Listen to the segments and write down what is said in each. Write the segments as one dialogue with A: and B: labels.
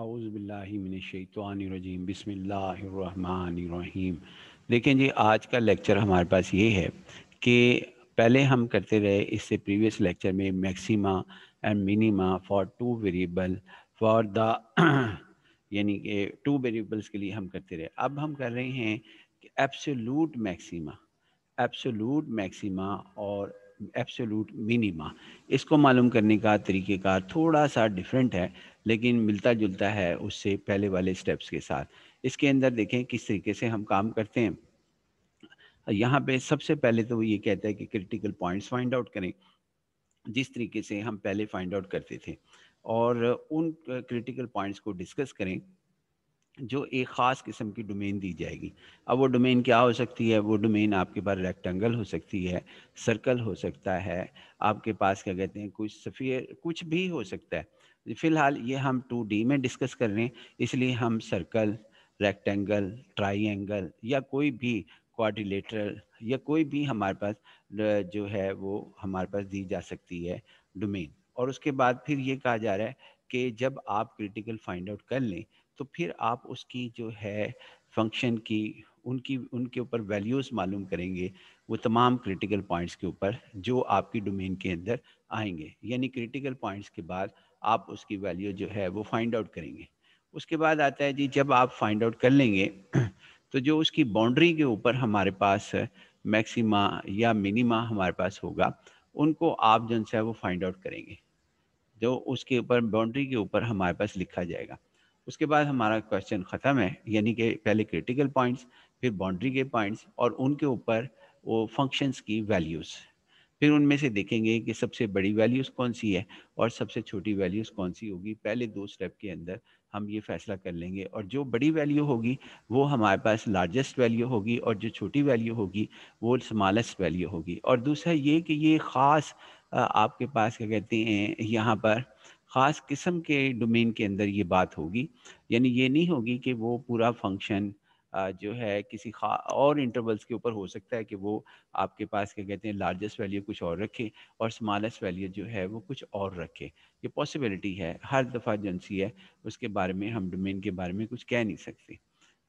A: आउज़बिल्लिमिनशैतवानरजीम बसमीम देखें जी आज का लेक्चर हमारे पास ये है कि पहले हम करते रहे इससे प्रीवियस लेक्चर में maxima and minima for two variable for the यानी कि टू वेरिएबल्स के लिए हम करते रहे अब हम कर रहे हैं कि एब्सोलूट मैक्सिमा एब्सोलूट मैक्सिमा और एब्सोलूट मिनिमा इसको मालूम करने का तरीक़ेकार थोड़ा सा डिफरेंट है लेकिन मिलता जुलता है उससे पहले वाले स्टेप्स के साथ इसके अंदर देखें किस तरीके से हम काम करते हैं यहाँ पे सबसे पहले तो वो ये कहता है कि क्रिटिकल पॉइंट्स फाइंड आउट करें जिस तरीके से हम पहले फाइंड आउट करते थे और उन क्रिटिकल पॉइंट्स को डिस्कस करें जो एक ख़ास किस्म की डोमेन दी जाएगी अब वो डोमेन क्या हो सकती है वो डोमेन आपके पास रेक्टेंगल हो सकती है सर्कल हो सकता है आपके पास क्या कहते हैं कुछ सफ़ीर कुछ भी हो सकता है फिलहाल ये हम टू डी में डिस्कस कर रहे हैं इसलिए हम सर्कल रेक्टेंगल ट्राइंगल या कोई भी क्वाड्रिलेटरल या कोई भी हमारे पास जो है वो हमारे पास दी जा सकती है डोमेन और उसके बाद फिर ये कहा जा रहा है कि जब आप क्रिटिकल फाइंड आउट कर लें तो फिर आप उसकी जो है फंक्शन की उनकी उनके ऊपर वैल्यूज़ मालूम करेंगे वो तमाम क्रिटिकल पॉइंट्स के ऊपर जो आपकी डोमेन के अंदर आएंगे यानी क्रिटिकल पॉइंट्स के बाद आप उसकी वैल्यू जो है वो फाइंड आउट करेंगे उसके बाद आता है जी जब आप फाइंड आउट कर लेंगे तो जो उसकी बाउंड्री के ऊपर हमारे पास मैक्सिमा या मिनिमा हमारे पास होगा उनको आप जो है वो फाइंड आउट करेंगे जो उसके ऊपर बाउंड्री के ऊपर हमारे पास लिखा जाएगा उसके बाद हमारा क्वेश्चन ख़त्म है यानी कि पहले क्रिटिकल पॉइंट्स फिर बाउंड्री के पॉइंट्स और उनके ऊपर वो फंक्शंस की वैल्यूज़ फिर उनमें से देखेंगे कि सबसे बड़ी वैल्यूज़ कौन सी है और सबसे छोटी वैल्यूज़ कौन सी होगी पहले दो स्टेप के अंदर हम ये फैसला कर लेंगे और जो बड़ी वैल्यू होगी वो हमारे पास लार्जेस्ट वैल्यू होगी और जो छोटी वैल्यू होगी वो स्मॉलेस्ट वैल्यू होगी और दूसरा ये कि ये ख़ास आपके पास क्या कहते हैं यहाँ पर ख़ास किस्म के डोमेन के अंदर ये बात होगी यानी ये नहीं होगी कि वो पूरा फंक्शन जो है किसी खा और इंटरवल्स के ऊपर हो सकता है कि वो आपके पास क्या कहते हैं लार्जेस्ट वैल्यू कुछ और रखे और स्मॉलेस्ट वैल्यू जो है वो कुछ और रखे ये पॉसिबिलिटी है हर दफ़ा एजेंसी है उसके बारे में हम डोमेन के बारे में कुछ कह नहीं सकते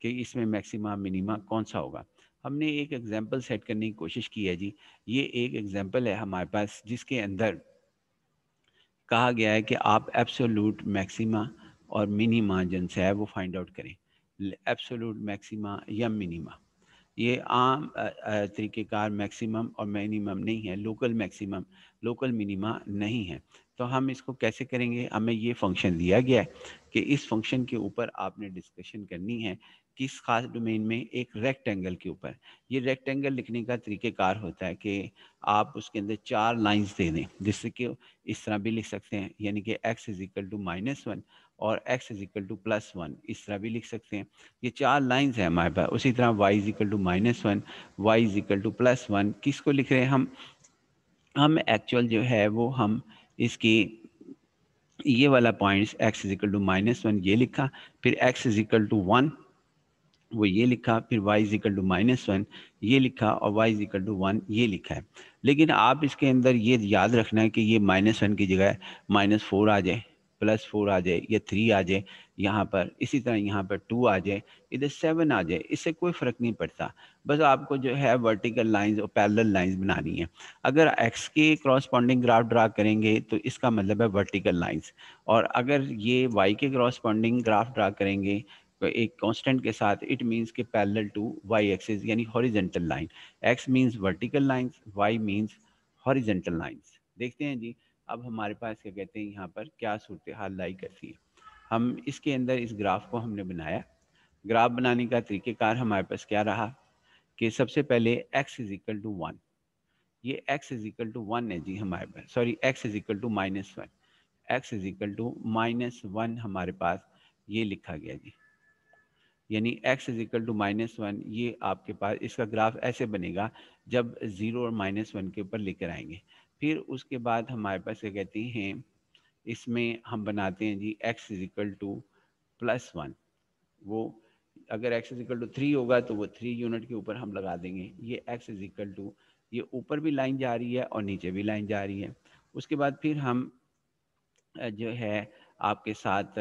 A: कि इसमें मैक्सिमा मिनिमा कौन सा होगा हमने एक एग्जाम्पल सेट करने की कोशिश की है जी ये एक एग्जाम्पल है हमारे पास जिसके अंदर कहा गया है कि आप एब्सोलूट मैक्सिमा और मिनिमा जन है वो फाइंड आउट करें एब्सोलूट मैक्सिमा या मिनिमा ये आम तरीक़ेकार मैक्सिमम और मिनिमम नहीं है लोकल मैक्सिमम लोकल मिनिमा नहीं है तो हम इसको कैसे करेंगे हमें ये फंक्शन दिया गया है कि इस फंक्शन के ऊपर आपने डिस्कशन करनी है किस खास डोमेन में एक रेक्टेंगल के ऊपर ये रेक्टेंगल लिखने का तरीक़ेकार होता है कि आप उसके अंदर चार लाइंस दे दें जिससे कि इस तरह भी लिख सकते हैं यानी कि x is equal to minus one और x is equal to plus one इस तरह भी लिख सकते हैं ये चार लाइंस हैं हमारे पास उसी तरह y is equal to minus one y is equal to plus one को लिख रहे हैं हम हम एक्चुअल जो है वो हम इसकी ये वाला points x is equal to minus one ये लिखा फिर x is equal to one वो ये लिखा फिर y is equal to minus one ये लिखा और y is equal to one ये लिखा है लेकिन आप इसके अंदर ये याद रखना है कि ये माइनस वन की जगह माइनस फोर आ जाए प्लस फोर आ जाए या थ्री आ जाए यहाँ पर इसी तरह यहाँ पर टू आ जाए इधर सेवन आ जाए इससे कोई फ़र्क नहीं पड़ता बस आपको जो है वर्टिकल लाइंस और पैरेलल लाइंस बनानी है अगर एक्स के क्रॉसपॉन्डिंग ग्राफ ड्रा करेंगे तो इसका मतलब है वर्टिकल लाइंस और अगर ये वाई के क्रॉसपॉन्डिंग ग्राफ ड्रा करेंगे तो एक कांस्टेंट के साथ इट मींस के पैरेलल टू वाई एक्सेज यानी horizontal line x means vertical lines y means horizontal lines देखते हैं जी अब हमारे पास क्या कहते हैं यहाँ पर क्या सूरत हाल लाई करती है हम इसके अंदर इस ग्राफ को हमने बनाया ग्राफ बनाने का तरीक़ेकार हमारे पास क्या रहा कि सबसे पहले x is equal to one ये x is equal to one है जी हमारे पास sorry x is equal to minus one x is equal to minus one हमारे पास ये लिखा गया जी यानी x is equal to minus one ये आपके पास इसका ग्राफ ऐसे बनेगा जब ज़ीरो और माइनस वन के ऊपर लेकर आएंगे फिर उसके बाद हमारे पास क्या कहते हैं इसमें हम बनाते हैं जी x is equal to plus one वो अगर एक्स इजिकल टू थ्री होगा तो वो थ्री यूनिट के ऊपर हम लगा देंगे ये एक्स इजिकल टू ये ऊपर भी लाइन जा रही है और नीचे भी लाइन जा रही है उसके बाद फिर हम जो है आपके साथ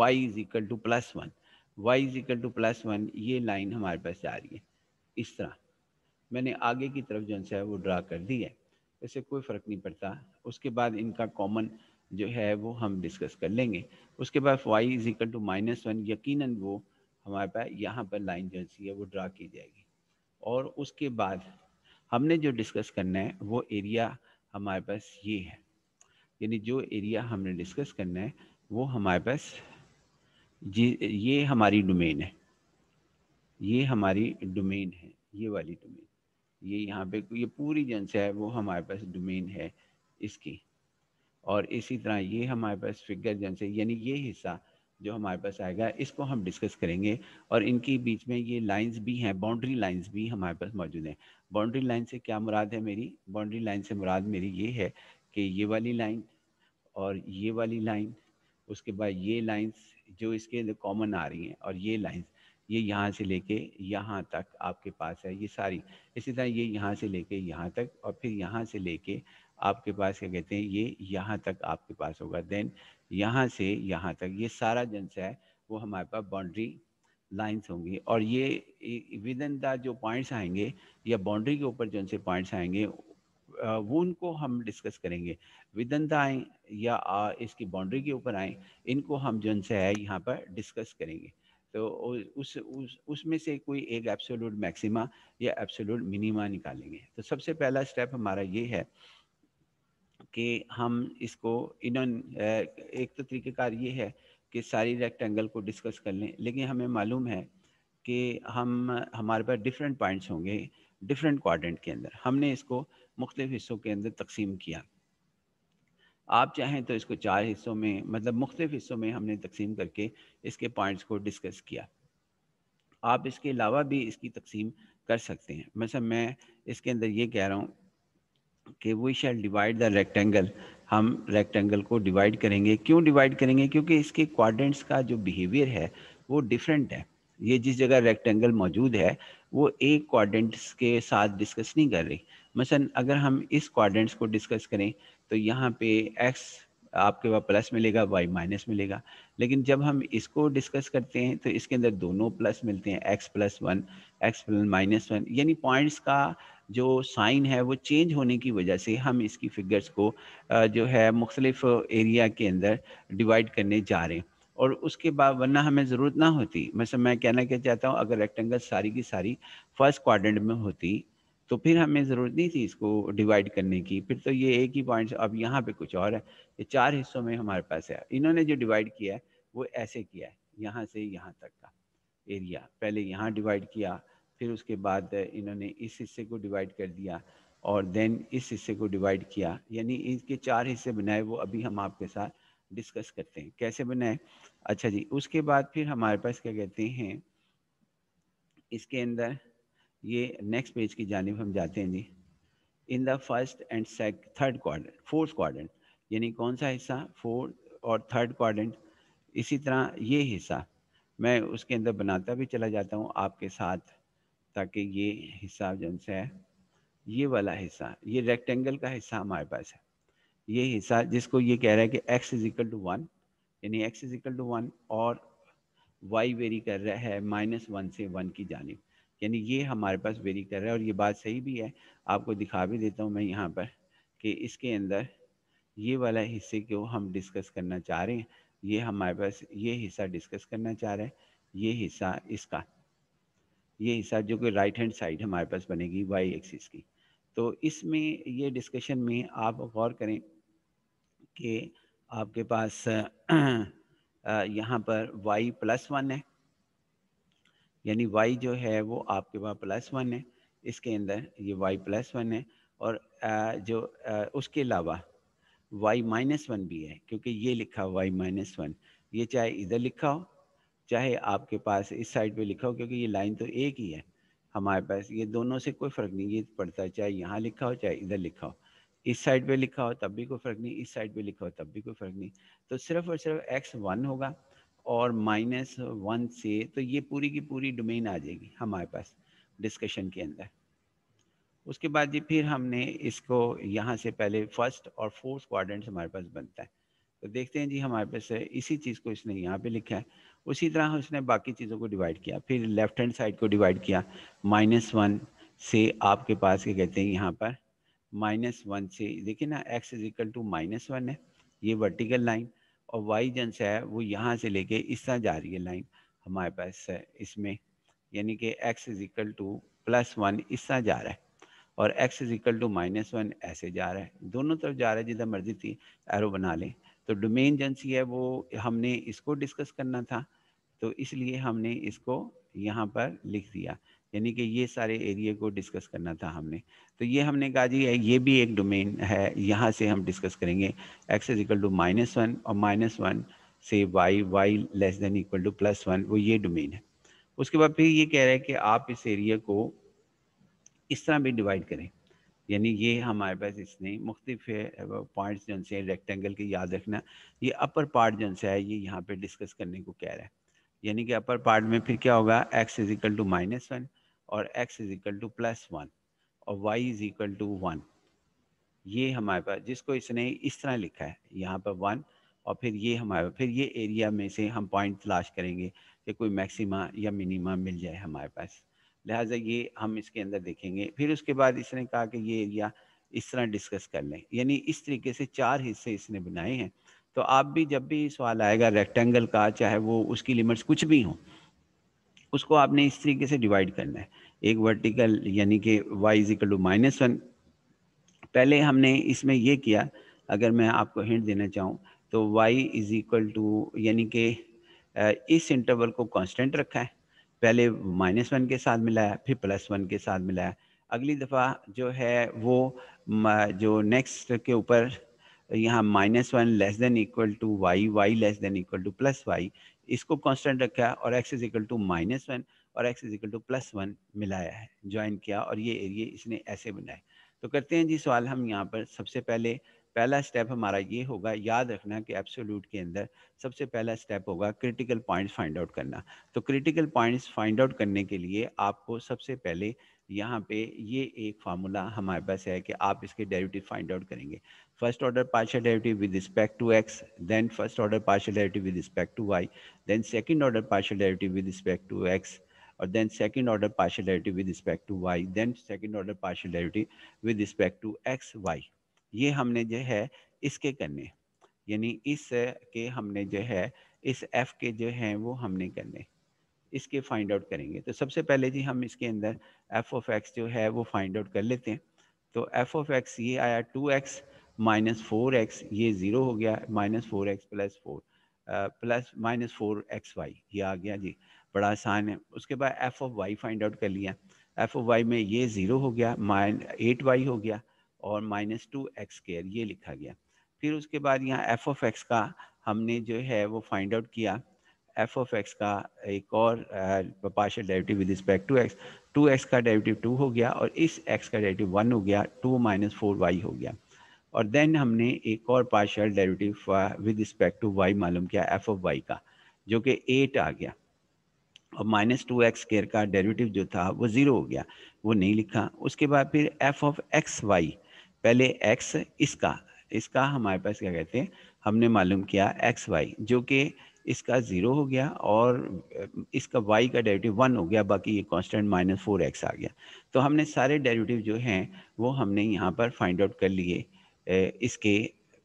A: y is equal to plus one y is equal to plus one ये लाइन हमारे पास जा रही है इस तरह मैंने आगे की तरफ जो है वो ड्रा कर दी है इससे कोई फ़र्क नहीं पड़ता उसके बाद इनका कॉमन जो है वो हम डिस्कस कर लेंगे उसके बाद y is equal to minus one यकीन वो हमारे पास यहाँ पर लाइन जो है वो ड्रा की जाएगी और उसके बाद हमने जो डिस्कस करना है वो एरिया हमारे पास ये है यानी जो एरिया हमने डिस्कस करना है वो हमारे पास जी ये हमारी डोमेन है ये हमारी डोमेन है ये वाली डोमेन ये यहाँ पे ये पूरी जनसा है वो हमारे पास डोमेन है इसकी और इसी तरह ये हमारे पास फिगर जनसे यानी ये हिस्सा जो हमारे पास आएगा इसको हम डिस्कस करेंगे और इनके बीच में ये लाइंस भी हैं बाउंड्री लाइंस भी हमारे पास मौजूद हैं बाउंड्री लाइन से क्या मुराद है मेरी बाउंड्री लाइन से मुराद मेरी ये है कि ये वाली लाइन और ये वाली लाइन उसके बाद ये लाइंस जो इसके अंदर कॉमन आ रही हैं और ये लाइंस ये यहाँ से लेके यहाँ तक आपके पास है ये सारी इसी तरह ये यहाँ से लेके यहाँ तक और फिर यहाँ से लेके आपके पास क्या कहते हैं ये यहाँ तक आपके पास होगा देन यहाँ से यहाँ तक ये सारा जंस है वो हमारे पास बाउंड्री लाइंस होंगी और ये विद इन द जो पॉइंट्स आएंगे या बाउंड्री के ऊपर जो से पॉइंट्स आएंगे वो उनको हम डिस्कस करेंगे विद इन द आएँ या इसकी बाउंड्री के ऊपर आएँ इनको हम जो है यहाँ पर डिस्कस करेंगे तो उस उस उसमें से कोई एक एब्सोल्यूट मैक्सिमा या एब्सोल्यूट मिनिमा निकालेंगे तो सबसे पहला स्टेप हमारा ये है कि हम इसको इन एक तो तरीक़ेकार ये है कि सारी रेक्टेंगल को डिस्कस कर लें लेकिन हमें मालूम है कि हम हमारे पास डिफरेंट पॉइंट्स होंगे डिफरेंट क्वाड्रेंट के अंदर हमने इसको मुख्तलिफ़ हिस्सों के अंदर तकसीम किया आप चाहें तो इसको चार हिस्सों में मतलब मुख्तफ हिस्सों में हमने तकसीम करके इसके पॉइंट्स को डिस्कस किया आप इसके अलावा भी इसकी तकसीम कर सकते हैं मतलब मैं इसके अंदर ये कह रहा हूँ कि we shall divide the rectangle हम रेक्टेंगल को डिवाइड करेंगे क्यों डिवाइड करेंगे क्योंकि इसके क्वाड्रेंट्स का जो बिहेवियर है वो डिफरेंट है ये जिस जगह रेक्टेंगल मौजूद है वो एक क्वाड्रेंट्स के साथ डिस्कस नहीं कर रही मसलन अगर हम इस क्वाड्रेंट्स को डिस्कस करें तो यहाँ पे एक्स आपके पास प्लस मिलेगा वाई माइनस मिलेगा लेकिन जब हम इसको डिस्कस करते हैं तो इसके अंदर दोनों प्लस मिलते हैं x plus one x plus minus one यानी पॉइंट्स का जो साइन है वो चेंज होने की वजह से हम इसकी फिगर्स को जो है मुख्तलिफ एरिया के अंदर डिवाइड करने जा रहे हैं और उसके बाद वरना हमें ज़रूरत ना होती मतलब मैं कहना क्या चाहता हूँ अगर रेक्टेंगल सारी की सारी फर्स्ट क्वाड्रेंट में होती तो फिर हमें ज़रूरत नहीं थी इसको डिवाइड करने की फिर तो ये एक ही पॉइंट अब यहाँ पे कुछ और है ये चार हिस्सों में हमारे पास है इन्होंने जो डिवाइड किया है वो ऐसे किया है यहाँ से यहाँ तक का एरिया पहले यहाँ डिवाइड किया फिर उसके बाद इन्होंने इस हिस्से को डिवाइड कर दिया और देन इस हिस्से को डिवाइड किया यानी इसके चार हिस्से बनाए वो अभी हम आपके साथ डिस्कस करते हैं कैसे बनाए अच्छा जी उसके बाद फिर हमारे पास क्या कहते हैं इसके अंदर ये नेक्स्ट पेज की जानब हम जाते हैं जी in the first and second third quadrant fourth quadrant यानी कौन सा हिस्सा फोर्थ और थर्ड क्वाड्रेंट इसी तरह ये हिस्सा मैं उसके अंदर बनाता भी चला जाता हूँ आपके साथ ताकि ये हिस्सा जो है ये वाला हिस्सा ये रेक्टेंगल का हिस्सा हमारे पास है ये हिस्सा जिसको ये कह रहा है कि x is equal to one यानी x is equal to one और वाई वेरी कर रहा है माइनस वन से वन की जानब यानी ये हमारे पास वेरी कर रहा है और ये बात सही भी है आपको दिखा भी देता हूँ मैं यहाँ पर कि इसके अंदर ये वाला हिस्से को हम डिस्कस करना चाह रहे हैं ये हमारे पास ये हिस्सा डिस्कस करना चाह रहे हैं ये हिस्सा इसका ये हिस्सा जो कि राइट हैंड साइड हमारे पास बनेगी वाई एक्सिस की तो इसमें ये डिस्कशन में आप गौर करें कि आपके पास यहाँ पर वाई प्लस वन है यानी वाई जो है वो आपके पास प्लस वन है इसके अंदर ये वाई प्लस वन है और जो उसके अलावा वाई माइनस वन भी है क्योंकि ये लिखा वाई माइनस वन ये चाहे इधर लिखा हो चाहे आपके पास इस साइड पे लिखा हो क्योंकि ये लाइन तो एक ही है हमारे पास ये दोनों से कोई फ़र्क नहीं ये पड़ता है चाहे यहाँ लिखा हो चाहे इधर लिखा हो इस साइड पे लिखा हो तब भी कोई फ़र्क नहीं इस साइड पे लिखा हो तब भी कोई फ़र्क नहीं तो सिर्फ और सिर्फ एक्स वन होगा और माइनस वन से तो ये पूरी की पूरी डोमेन आ जाएगी हमारे पास डिस्कशन के अंदर उसके बाद जी फिर हमने इसको यहाँ से पहले फर्स्ट और फोर्थ क्वाड्रेंट हमारे पास बनता है तो देखते हैं जी हमारे पास इसी चीज़ को इसने यहाँ पे लिखा है उसी तरह उसने बाकी चीज़ों को डिवाइड किया फिर लेफ्ट हैंड साइड को डिवाइड किया माइनस वन से आपके पास क्या कहते हैं यहाँ पर माइनस वन से देखिए ना x is equal to minus one है ये वर्टिकल लाइन और वाई जन है वो यहाँ से लेके इस तरह जा रही है लाइन हमारे पास है इसमें यानी कि x is equal to plus one इस तरह जा रहा है और x is equal to minus one ऐसे जा रहा है दोनों तरफ जा रहा है जिधर मर्जी थी एरो बना लें तो डोमेन एजेंसी है वो हमने इसको डिस्कस करना था तो इसलिए हमने इसको यहाँ पर लिख दिया यानी कि ये सारे एरिए को डिस्कस करना था हमने तो ये हमने कहा जी ये भी एक डोमेन है यहाँ से हम डिस्कस करेंगे x is equal to minus one और माइनस वन से y y less than equal to plus one वो ये डोमेन है उसके बाद फिर ये कह रहे हैं कि आप इस एरिया को इस तरह भी डिवाइड करें यानी ये हमारे पास इसने मुख्तफ पॉइंट्स जो से रेक्टेंगल के याद रखना ये अपर पार्ट जो है ये यहाँ पे डिस्कस करने को कह रहा है यानी कि अपर पार्ट में फिर क्या होगा x is equal to minus one और x is equal to plus one और y is equal to one ये हमारे पास जिसको इसने इस तरह लिखा है यहाँ पर वन और फिर ये हमारे पास फिर ये एरिया में से हम पॉइंट तलाश करेंगे कि कोई मैक्सिमा या मिनिमा मिल जाए हमारे पास लिहाजा ये हम इसके अंदर देखेंगे फिर उसके बाद इसने कहा कि ये एरिया इस तरह डिस्कस कर लें यानी इस तरीके से चार हिस्से इसने बनाए हैं तो आप भी जब भी सवाल आएगा रेक्टेंगल का चाहे वो उसकी लिमिट्स कुछ भी हों उसको आपने इस तरीके से डिवाइड करना है एक वर्टिकल यानी कि y is equal to minus one पहले हमने इसमें ये किया अगर मैं आपको हिंट देना चाहूँ तो y इज इक्वल टू यानी कि इस इंटरवल को कांस्टेंट रखा है पहले माइनस वन के साथ मिलाया फिर प्लस वन के साथ मिलाया अगली दफ़ा जो है वो जो नेक्स्ट के ऊपर यहाँ minus one less than equal to y y less than equal to plus y इसको कांस्टेंट रखा और x is equal to minus one और x is equal to plus one मिलाया है ज्वाइन किया और ये एरिए इसने ऐसे बनाए तो करते हैं जी सवाल हम यहाँ पर सबसे पहले पहला स्टेप हमारा ये होगा याद रखना कि एब्सोल्यूट के अंदर सबसे पहला स्टेप होगा क्रिटिकल पॉइंट्स फाइंड आउट करना तो क्रिटिकल पॉइंट्स फाइंड आउट करने के लिए आपको सबसे पहले यहाँ पे ये एक फार्मूला हमारे पास है कि आप इसके डेरिवेटिव फाइंड आउट करेंगे first order partial derivative with respect to x then first order partial derivative with respect to y then second order partial derivative with respect to x और then second order partial derivative with respect to y then second order partial derivative with respect to x y ये हमने जो है इसके करने यानी इस के हमने जो है इस एफ के जो हैं वो हमने करने इसके फाइंड आउट करेंगे तो सबसे पहले जी हम इसके अंदर एफ ऑफ एक्स जो है वो फाइंड आउट कर लेते हैं तो एफ ऑफ एक्स ये आया two x minus four x ये ज़ीरो हो गया minus four x plus four plus minus four x y ये आ गया जी बड़ा आसान है उसके बाद f of y find out कर लिया एफ ऑफ वाई में ये ज़ीरो हो गया माइन एट वाई हो गया और माइनस टू एक्स स्केयर ये लिखा गया फिर उसके बाद यहाँ एफ ऑफ एक्स का हमने जो है वो फाइंड आउट किया एफ ऑफ एक्स का एक और partial derivative with respect to x two x का डेरिवेटिव टू हो गया और इस एक्स का डेरिवेटिव वन हो गया टू माइनस फोर वाई हो गया और देन हमने एक और partial derivative with respect to y मालूम किया एफ ऑफ वाई का जो कि एट आ गया और माइनस टू एक्स केयर का डेरिवेटिव जो था वो ज़ीरो हो गया वो नहीं लिखा उसके बाद फिर एफ ऑफ एक्स वाई पहले एक्स इसका इसका हमारे पास क्या कहते हैं हमने मालूम किया एक्स वाई जो कि इसका ज़ीरो हो गया और इसका वाई का डेरिवेटिव वन हो गया बाकी ये कांस्टेंट माइनस फोर एक्स आ गया तो हमने सारे डेरिवेटिव जो हैं वो हमने यहाँ पर फाइंड आउट कर लिए इसके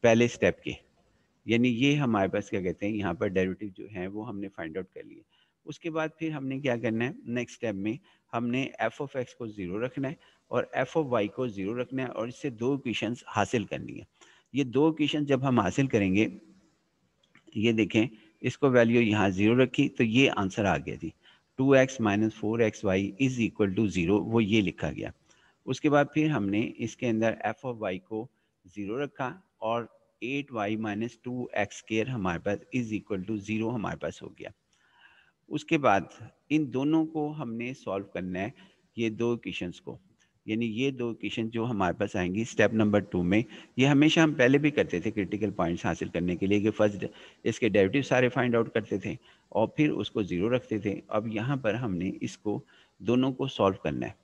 A: पहले स्टेप के यानी ये हमारे पास क्या कहते हैं यहाँ पर डेरिवेटिव जो हैं वो हमने फाइंड आउट कर लिए उसके बाद फिर हमने क्या करना है नेक्स्ट स्टेप में हमने एफ ऑफ एक्स को ज़ीरो रखना है और एफ ऑफ वाई को ज़ीरो रखना है और इससे दो क्वेश्चन हासिल करनी है ये दो इक्वेशन जब हम हासिल करेंगे ये देखें इसको वैल्यू यहाँ ज़ीरो रखी तो ये आंसर आ गया जी two x minus four x y is equal to zero वो ये लिखा गया उसके बाद फिर हमने इसके अंदर एफ ऑफ वाई को ज़ीरो रखा और eight y minus two x square हमारे पास इज़ इक्वल टू ज़ीरो हमारे पास हो गया उसके बाद इन दोनों को हमने सॉल्व करना है ये दो इक्वेशंस को यानी ये दो क्वेश्चन जो हमारे पास आएंगे स्टेप नंबर टू में ये हमेशा हम पहले भी करते थे क्रिटिकल पॉइंट्स हासिल करने के लिए कि फर्स्ट इसके डेरिवेटिव सारे फाइंड आउट करते थे और फिर उसको ज़ीरो रखते थे अब यहाँ पर हमने इसको दोनों को सॉल्व करना है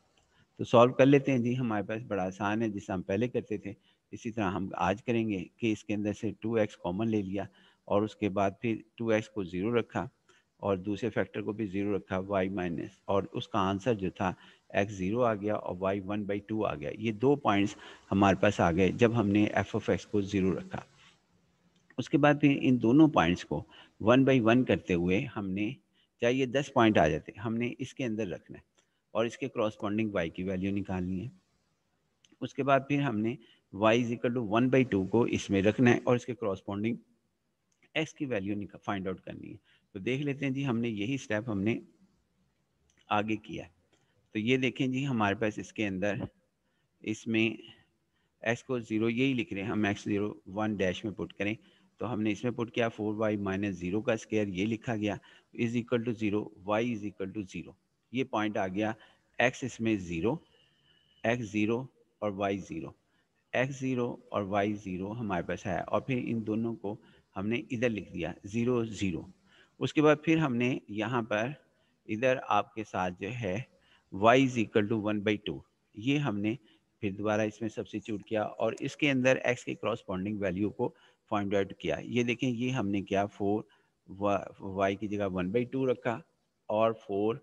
A: तो सॉल्व कर लेते हैं जी हमारे पास बड़ा आसान है जिससे हम पहले करते थे इसी तरह हम आज करेंगे कि इसके अंदर से टू एक्स कॉमन ले लिया और उसके बाद फिर टू एक्स को ज़ीरो रखा और दूसरे फैक्टर को भी ज़ीरो रखा वाई माइनस और उसका आंसर जो था एक्स ज़ीरो आ गया और वाई वन बाई टू आ गया ये दो पॉइंट्स हमारे पास आ गए जब हमने एफ ऑफ एक्स को ज़ीरो रखा उसके बाद फिर इन दोनों पॉइंट्स को वन बाई वन करते हुए हमने चाहे ये दस पॉइंट आ जाते हमने इसके अंदर रखना है और इसके क्रॉसपॉन्डिंग वाई की वैल्यू निकालनी है उसके बाद फिर हमने y is equal to one by two को इसमें रखना है और इसके क्रॉसपॉन्डिंग x की वैल्यू फाइंड आउट करनी है तो देख लेते हैं जी हमने यही स्टेप हमने आगे किया है तो ये देखें जी हमारे पास इसके अंदर इसमें एक्स को ज़ीरो यही लिख रहे हैं हम एक्स ज़ीरो वन डैश में पुट करें तो हमने इसमें पुट किया फोर वाई माइनस ज़ीरो का स्केयर ये लिखा गया is equal to zero y is equal to zero ये पॉइंट आ गया एक्स इसमें ज़ीरो एक्स ज़ीरो और वाई ज़ीरो एक्स ज़ीरो और वाई ज़ीरो हमारे पास आया और फिर इन दोनों को हमने इधर लिख दिया ज़ीरो ज़ीरो उसके बाद फिर हमने यहाँ पर इधर आपके साथ जो है y is equal to one by two ये हमने फिर दोबारा इसमें सब्सिट्यूट किया और इसके अंदर एक्स के क्रॉसपॉन्डिंग वैल्यू को फाइंड आउट किया ये देखें ये हमने क्या फोर वाई की जगह वन बाई टू रखा और four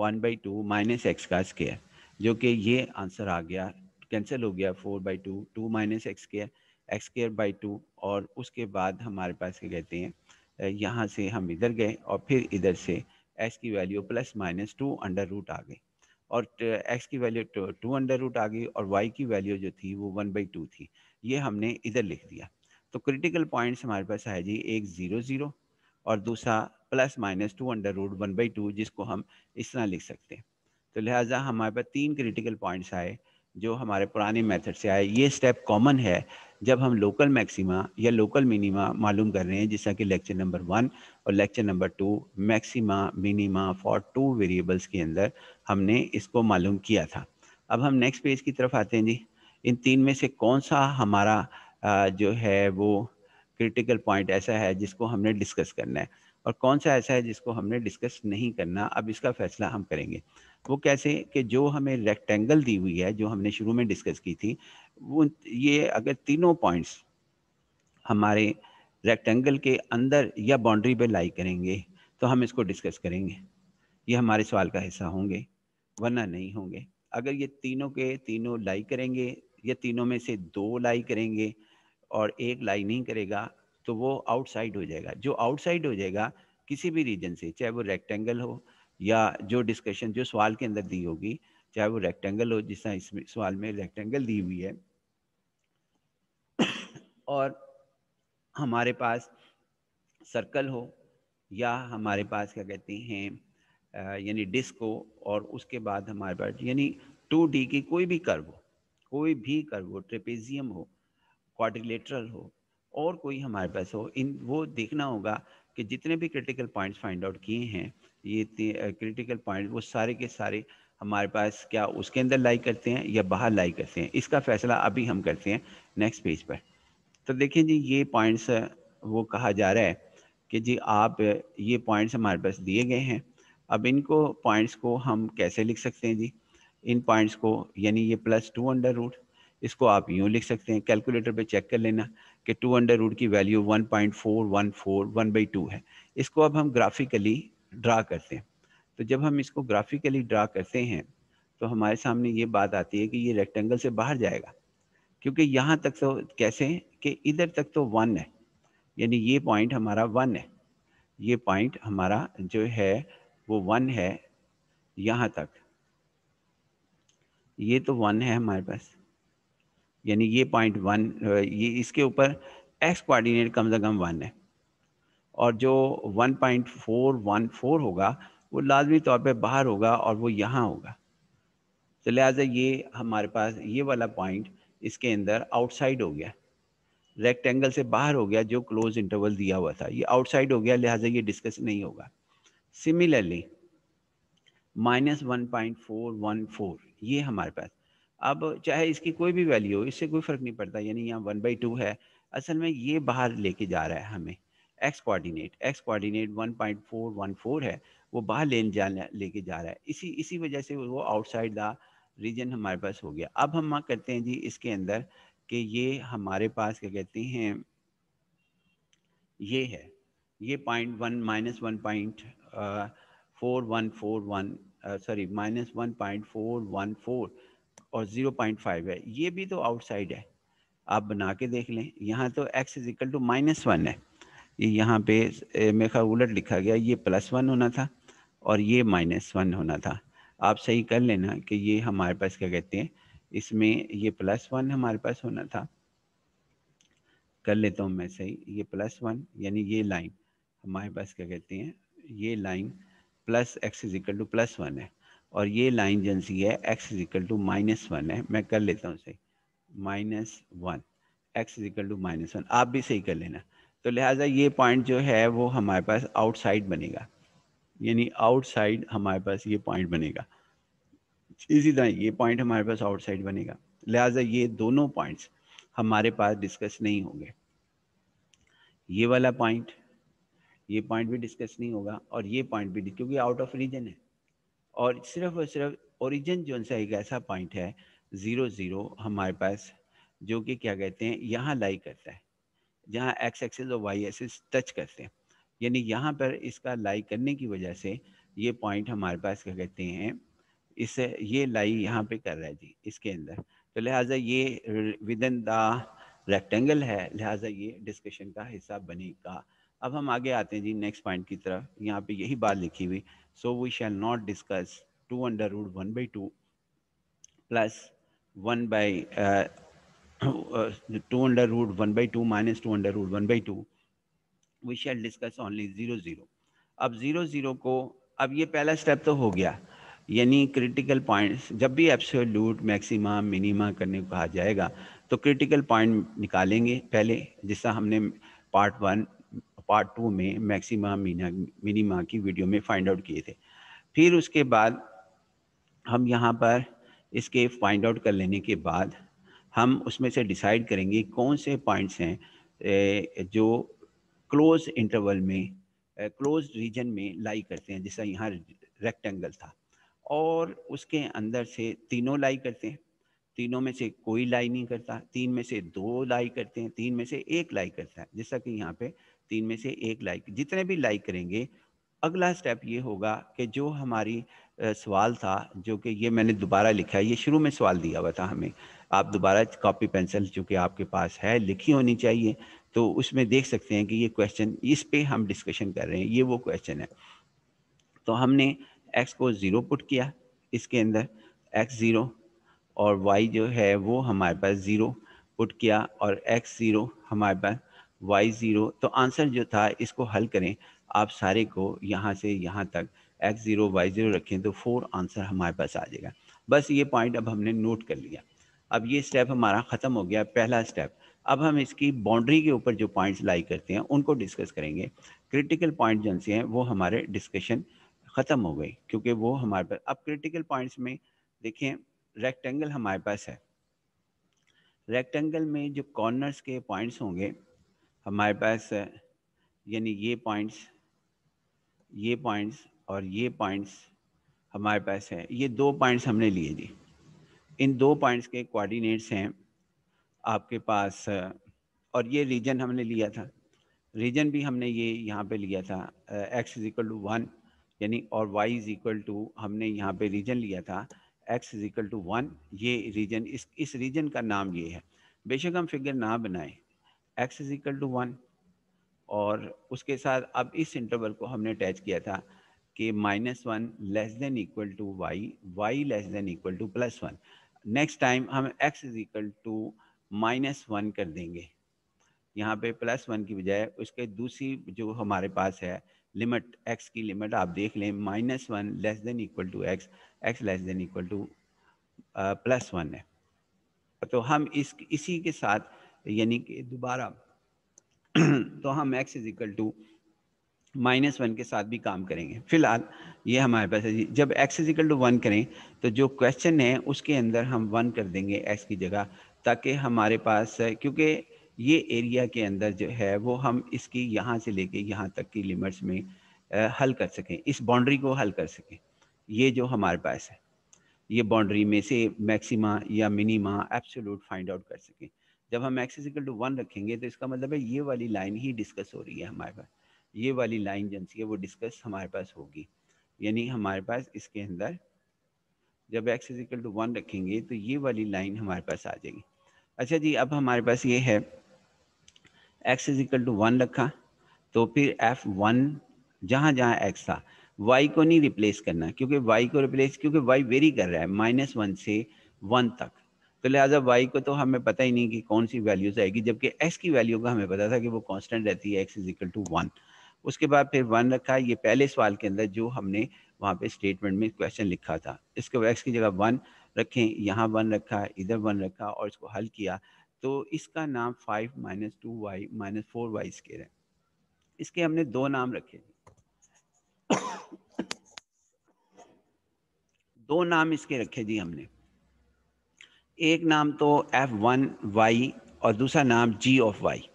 A: one by two minus x का स्केयर जो कि ये आंसर आ गया कैंसिल हो गया four by two two minus x square x square by two और उसके बाद हमारे पास क्या कहते हैं यहाँ से हम इधर गए और फिर इधर से एक्स की value plus minus two under root आ गई और एक्स की वैल्यू टू अंडर रूट आ गई और वाई की वैल्यू जो थी वो वन बाई टू थी ये हमने इधर लिख दिया तो क्रिटिकल पॉइंट्स हमारे पास है जी एक ज़ीरो ज़ीरो और दूसरा plus minus two under root one by two जिसको हम इस तरह लिख सकते हैं तो लिहाजा हमारे पास तीन क्रिटिकल पॉइंट्स आए जो हमारे पुराने मेथड से आए ये स्टेप कॉमन है जब हम लोकल मैक्सिमा या लोकल मिनिमा मालूम कर रहे हैं जैसा कि लेक्चर नंबर वन और lecture number two maxima minima for two variables के अंदर हमने इसको मालूम किया था अब हम नेक्स्ट पेज की तरफ आते हैं जी इन तीन में से कौन सा हमारा जो है वो क्रिटिकल पॉइंट ऐसा है जिसको हमने डिस्कस करना है और कौन सा ऐसा है जिसको हमने डिस्कस नहीं करना अब इसका फैसला हम करेंगे वो कैसे कि जो हमें रेक्टेंगल दी हुई है जो हमने शुरू में डिस्कस की थी वो ये अगर तीनों पॉइंट्स हमारे रेक्टेंगल के अंदर या बाउंड्री पे लाई करेंगे तो हम इसको डिस्कस करेंगे ये हमारे सवाल का हिस्सा होंगे वरना नहीं होंगे अगर ये तीनों के तीनों लाई करेंगे या तीनों में से दो लाई करेंगे और एक लाई नहीं करेगा तो वो आउटसाइड हो जाएगा जो आउटसाइड हो जाएगा किसी भी रीजन से चाहे वो रेक्टेंगल हो या जो डिस्कशन जो सवाल के अंदर दी होगी चाहे वो रेक्टेंगल हो जिस इसमें सवाल में रेक्टेंगल दी हुई है और हमारे पास सर्कल हो या हमारे पास क्या कहते हैं यानी डिस्क हो और उसके बाद हमारे पास यानी टू डी की कोई भी कर्व हो कोई भी कर्व हो ट्रेपेजियम हो क्वाड्रिलेटरल हो और कोई हमारे पास हो इन वो देखना होगा कि जितने भी क्रिटिकल पॉइंट्स फाइंड आउट किए हैं ये क्रिटिकल पॉइंट वो सारे के सारे हमारे पास क्या उसके अंदर लाई करते हैं या बाहर लाइक करते हैं इसका फैसला अभी हम करते हैं नेक्स्ट पेज पर तो देखिए जी ये पॉइंट्स वो कहा जा रहा है कि जी आप ये पॉइंट्स हमारे पास दिए गए हैं अब इनको पॉइंट्स को हम कैसे लिख सकते हैं जी इन पॉइंट्स को यानी ये प्लस टू अंडर रूट इसको आप यूँ लिख सकते हैं कैलकुलेटर पे चेक कर लेना कि टू अंडर रूट की value one point four one four one by two है इसको अब हम ग्राफिकली ड्रा करते हैं तो जब हम इसको ग्राफिकली ड्रा करते हैं तो हमारे सामने ये बात आती है कि ये रेक्टेंगल से बाहर जाएगा क्योंकि यहाँ तक तो कैसे कि इधर तक तो वन है यानी ये पॉइंट हमारा वन है ये पॉइंट हमारा जो है वो वन है यहाँ तक ये तो वन है हमारे पास यानी ये पॉइंट वन ये इसके ऊपर एक्स कोऑर्डिनेट कम से कम वन है और जो 1.414 होगा वो लाजमी तौर पे बाहर होगा और वो यहाँ होगा तो लिहाजा ये हमारे पास ये वाला पॉइंट इसके अंदर आउटसाइड हो गया रेक्टेंगल से बाहर हो गया जो क्लोज इंटरवल दिया हुआ था ये आउटसाइड हो गया लिहाजा ये डिस्कस नहीं होगा similarly minus one point four one four ये हमारे पास अब चाहे इसकी कोई भी वैल्यू हो इससे कोई फ़र्क नहीं पड़ता यानी यहाँ वन बाई टू है असल में ये बाहर लेके जा रहा है हमें एक्स कोऑर्डिनेट एक्स कोऑर्डिनेट 1.414 है वो बाहर ले जाने लेके जा रहा है इसी इसी वजह से वो आउटसाइड द रीजन हमारे पास हो गया अब हम करते हैं जी इसके अंदर कि ये हमारे पास क्या कहते हैं ये है ये point one minus one point four one four one sorry minus one point four one four और ज़ीरो पॉइंट फाइव है ये भी तो आउटसाइड है आप बना के देख लें यहाँ तो x is equal to minus one है ये यहाँ पे मेखा उलट लिखा गया ये प्लस वन होना था और ये माइनस वन होना था आप सही कर लेना कि ये हमारे पास क्या कहते हैं इसमें ये प्लस वन हमारे पास होना था कर लेता हूँ मैं सही ये प्लस वन यानी ये लाइन हमारे पास क्या कहते हैं ये line plus x is equal to plus one है और ये लाइन जन सी है x is equal to minus one है मैं कर लेता हूँ सही minus one x is equal to minus one आप भी सही कर लेना तो लिहाजा ये पॉइंट जो है वो हमारे पास आउटसाइड बनेगा यानी आउटसाइड हमारे पास ये पॉइंट बनेगा इसी तरह ये पॉइंट हमारे पास आउटसाइड बनेगा लिहाजा ये दोनों पॉइंट्स हमारे पास डिस्कस नहीं होंगे ये वाला पॉइंट ये पॉइंट भी डिस्कस नहीं होगा और ये पॉइंट भी क्योंकि आउट ऑफ रीजन है और सिर्फ और सिर्फ ओरिजिन जो सा एक ऐसा पॉइंट है ज़ीरो ज़ीरो हमारे पास जो कि क्या कहते हैं यहाँ लाई करता है जहाँ एक्स एक्सेस और वाई एक्सेस टच करते हैं यानी यहाँ पर इसका लाई करने की वजह से ये पॉइंट हमारे पास क्या कहते हैं इस ये लाई यहाँ पे कर रहा है जी इसके अंदर तो लिहाजा ये विद इन द रेक्टेंगल है लिहाजा ये डिस्कशन का हिस्सा बनेगा अब हम आगे आते हैं जी नेक्स्ट पॉइंट की तरफ यहाँ पे यही बात लिखी हुई so we shall not discuss two under root one by two plus one by uh, 2 under root 1 by 2 minus 2 under root 1 by 2 we shall discuss only zero zero अब ज़ीरो ज़ीरो को अब ये पहला स्टेप तो हो गया यानी critical points जब भी एब्सोल्यूट मैक्सिमा मिनिमा करने को कहा जाएगा तो क्रिटिकल पॉइंट निकालेंगे पहले जिसका हमने पार्ट वन पार्ट टू में मैक्सिमा मिनिमा की वीडियो में फाइंड आउट किए थे फिर उसके बाद हम यहाँ पर इसके फाइंड आउट कर लेने के बाद हम उसमें से डिसाइड करेंगे कौन से पॉइंट्स हैं जो क्लोज इंटरवल में क्लोज रीजन में लाई करते हैं जैसा यहाँ रेक्टेंगल था और उसके अंदर से तीनों लाई करते हैं तीनों में से कोई लाई नहीं करता तीन में से दो लाई करते हैं तीन में से एक लाई करता है जैसा कि यहाँ पे तीन में से एक लाई जितने भी लाई करेंगे अगला स्टेप ये होगा कि जो हमारी सवाल था जो कि ये मैंने दोबारा लिखा है ये शुरू में सवाल दिया हुआ था हमें आप दोबारा कॉपी पेंसिल जो कि आपके पास है लिखी होनी चाहिए तो उसमें देख सकते हैं कि ये क्वेश्चन इस पे हम डिस्कशन कर रहे हैं ये वो क्वेश्चन है तो हमने एक्स को ज़ीरो पुट किया इसके अंदर एक्स ज़ीरो और वाई जो है वो हमारे पास ज़ीरो पुट किया और एक्स ज़ीरो हमारे पास वाई ज़ीरो तो आंसर जो था इसको हल करें आप सारे को यहाँ से यहाँ तक एक्स ज़ीरो वाई ज़ीरो रखें तो फोर आंसर हमारे पास आ जाएगा बस ये पॉइंट अब हमने नोट कर लिया अब ये स्टेप हमारा ख़त्म हो गया पहला स्टेप अब हम इसकी बाउंड्री के ऊपर जो पॉइंट्स लाई करते हैं उनको डिस्कस करेंगे क्रिटिकल पॉइंट जन से हैं वो हमारे डिस्कशन ख़त्म हो गई क्योंकि वो हमारे पास अब क्रिटिकल पॉइंट्स में देखें रेक्टेंगल हमारे पास है रेक्टेंगल में जो कॉर्नर्स के पॉइंट्स होंगे हमारे पास यानी ये पॉइंट्स ये पॉइंट्स और ये पॉइंट्स हमारे पास है ये दो पॉइंट्स हमने लिए जी इन दो पॉइंट्स के कोऑर्डिनेट्स हैं आपके पास और ये रीजन हमने लिया था रीजन भी हमने ये यहाँ पे लिया था x is equal to one यानी और वाई इज इक्वल टू हमने यहाँ पे रीजन लिया था x is equal to one ये रीजन इस इस रीजन का नाम ये है बेशक हम फिगर ना बनाएं x is equal to one और उसके साथ अब इस इंटरवल को हमने अटैच किया था कि minus one less than equal to y y less than equal to plus one next time हम x is equal to minus one कर देंगे यहाँ पे प्लस वन की बजाय उसके दूसरी जो हमारे पास है लिमिट x की लिमिट आप देख लें minus one less than equal to x x less than equal to plus one है तो हम इस इसी के साथ यानी कि दोबारा तो हम x is equal to minus one के साथ भी काम करेंगे फिलहाल ये हमारे पास है जब x is equal to one करें तो जो क्वेश्चन है उसके अंदर हम वन कर देंगे एक्स की जगह ताकि हमारे पास क्योंकि ये एरिया के अंदर जो है वो हम इसकी यहाँ से लेके यहाँ तक की लिमिट्स में हल कर सकें इस बाउंड्री को हल कर सकें ये जो हमारे पास है ये बाउंड्री में से मैक्सिमा या मिनिमा एब्सोलूट फाइंड आउट कर सकें जब हम एक्स इजिकल टू वन रखेंगे तो इसका मतलब है ये वाली लाइन ही डिस्कस हो रही है हमारे पास ये वाली लाइन जन है वो डिस्कस हमारे पास होगी यानी हमारे पास इसके अंदर जब x is equal to one रखेंगे तो ये वाली लाइन हमारे पास आ जाएगी अच्छा जी अब हमारे पास ये है x is equal to one रखा तो फिर एफ वन जहाँ जहाँ एक्स था वाई को नहीं रिप्लेस करना क्योंकि वाई को रिप्लेस क्योंकि वाई वेरी कर रहा है माइनस वन से वन तक तो लिहाजा वाई को तो हमें पता ही नहीं कि कौन सी वैल्यूज आएगी जबकि एक्स की वैल्यू का हमें पता था कि वो कॉन्स्टेंट रहती है x is equal to one उसके बाद फिर वन रखा ये पहले सवाल के अंदर जो हमने वहाँ पे स्टेटमेंट में क्वेश्चन लिखा था इसको एक्स की जगह वन रखें यहाँ वन रखा इधर वन रखा और इसको हल किया तो इसका नाम five minus two y minus four y square है इसके हमने दो नाम रखे दो नाम इसके रखे जी हमने एक नाम तो एफ वन वाई और दूसरा नाम जी ऑफ वाई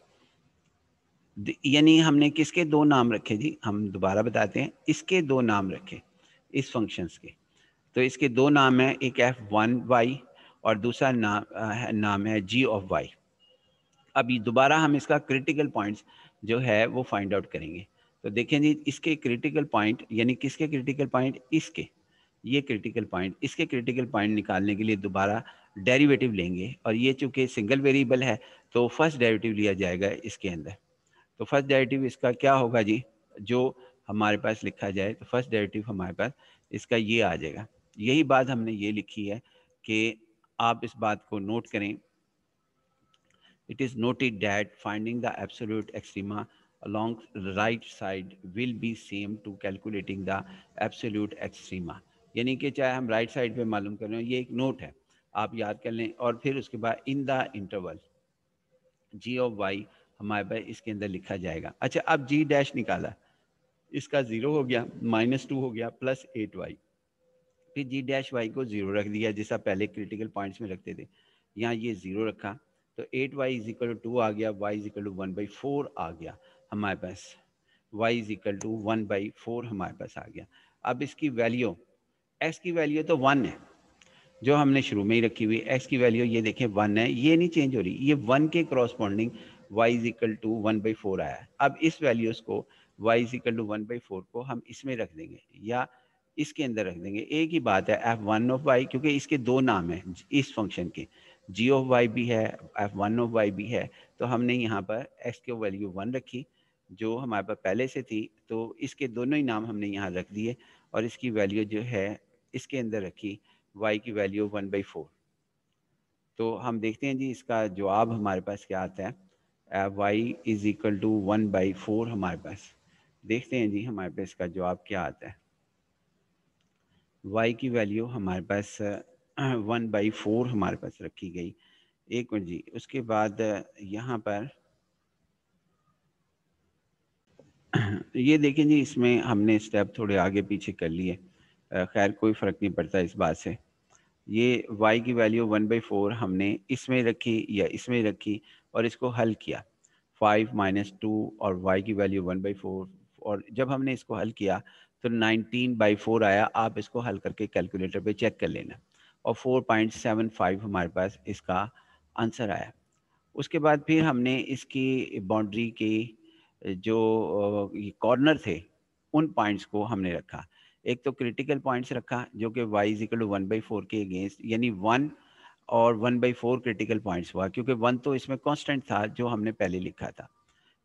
A: यानी हमने किसके दो नाम रखे जी हम दोबारा बताते हैं इसके दो नाम रखे इस फंक्शंस के तो इसके दो नाम हैं एक एफ वन वाई और दूसरा नाम नाम है जी ऑफ वाई अभी दोबारा हम इसका क्रिटिकल पॉइंट्स जो है वो फाइंड आउट करेंगे तो देखें जी इसके क्रिटिकल पॉइंट यानी किसके क्रिटिकल पॉइंट इसके ये क्रिटिकल पॉइंट इसके क्रिटिकल पॉइंट निकालने के लिए दोबारा डेरिवेटिव लेंगे और ये चूँकि सिंगल वेरिएबल है तो फर्स्ट डेरिवेटिव लिया जाएगा इसके अंदर तो फर्स्ट डायरेटिव इसका क्या होगा जी जो हमारे पास लिखा जाए तो फर्स्ट डायरेटिव हमारे पास इसका ये आ जाएगा यही बात हमने ये लिखी है कि आप इस बात को नोट करें it is noted that finding the absolute extrema along right side will be same to calculating the absolute extrema यानी कि चाहे हम राइट साइड पे मालूम कर रहे हो ये एक नोट है आप याद कर लें और फिर उसके बाद in the interval g of y हमारे पास इसके अंदर लिखा जाएगा अच्छा अब जी डैश निकाला इसका ज़ीरो हो गया माइनस टू हो गया प्लस एट वाई फिर जी डैश वाई को ज़ीरो रख दिया जैसा पहले क्रिटिकल पॉइंट्स में रखते थे यहाँ ये ज़ीरो रखा तो eight y is equal to two आ गया y is equal to one by four आ गया हमारे पास y is equal to one by four हमारे पास आ गया अब इसकी वैल्यू एक्स की वैल्यू तो वन है जो हमने शुरू में ही रखी हुई एक्स की वैल्यू ये देखें वन है ये नहीं चेंज हो रही ये वन के corresponding y is equal to one by four आया अब इस वैल्यूज़ को y is equal to one by four को हम इसमें रख देंगे या इसके अंदर रख देंगे एक ही बात है एफ वन ऑफ वाई क्योंकि इसके दो नाम हैं इस फंक्शन के जी ऑफ वाई भी है एफ वन ऑफ वाई भी है तो हमने यहाँ पर एक्स की वैल्यू वन रखी जो हमारे पास पहले से थी तो इसके दोनों ही नाम हमने यहाँ रख दिए और इसकी वैल्यू जो है इसके अंदर रखी वाई की वैल्यू वन बाई फोर तो हम देखते हैं जी इसका जवाब हमारे पास क्या आता है y is equal to one by four हमारे पास देखते हैं जी हमारे पास इसका जवाब क्या आता है वाई की वैल्यू हमारे पास वन बाई फोर हमारे पास रखी गई एक मिनट जी उसके बाद यहाँ पर ये देखें जी इसमें हमने स्टेप थोड़े आगे पीछे कर लिए खैर कोई फ़र्क नहीं पड़ता इस बात से ये y की वैल्यू वन बाई फोर हमने इसमें रखी या इसमें रखी और इसको हल किया फाइव माइनस टू और वाई की वैल्यू वन बाई फोर और जब हमने इसको हल किया तो नाइनटीन बाई फोर आया आप इसको हल करके कैलकुलेटर पे चेक कर लेना और फोर पॉइंट सेवन फाइव हमारे पास इसका आंसर आया उसके बाद फिर हमने इसकी बाउंड्री के जो कॉर्नर थे उन पॉइंट्स को हमने रखा एक तो क्रिटिकल पॉइंट्स रखा जो कि y is equal to one by four के अगेंस्ट यानी वन और one by four critical points हुआ क्योंकि वन तो इसमें कांस्टेंट था जो हमने पहले लिखा था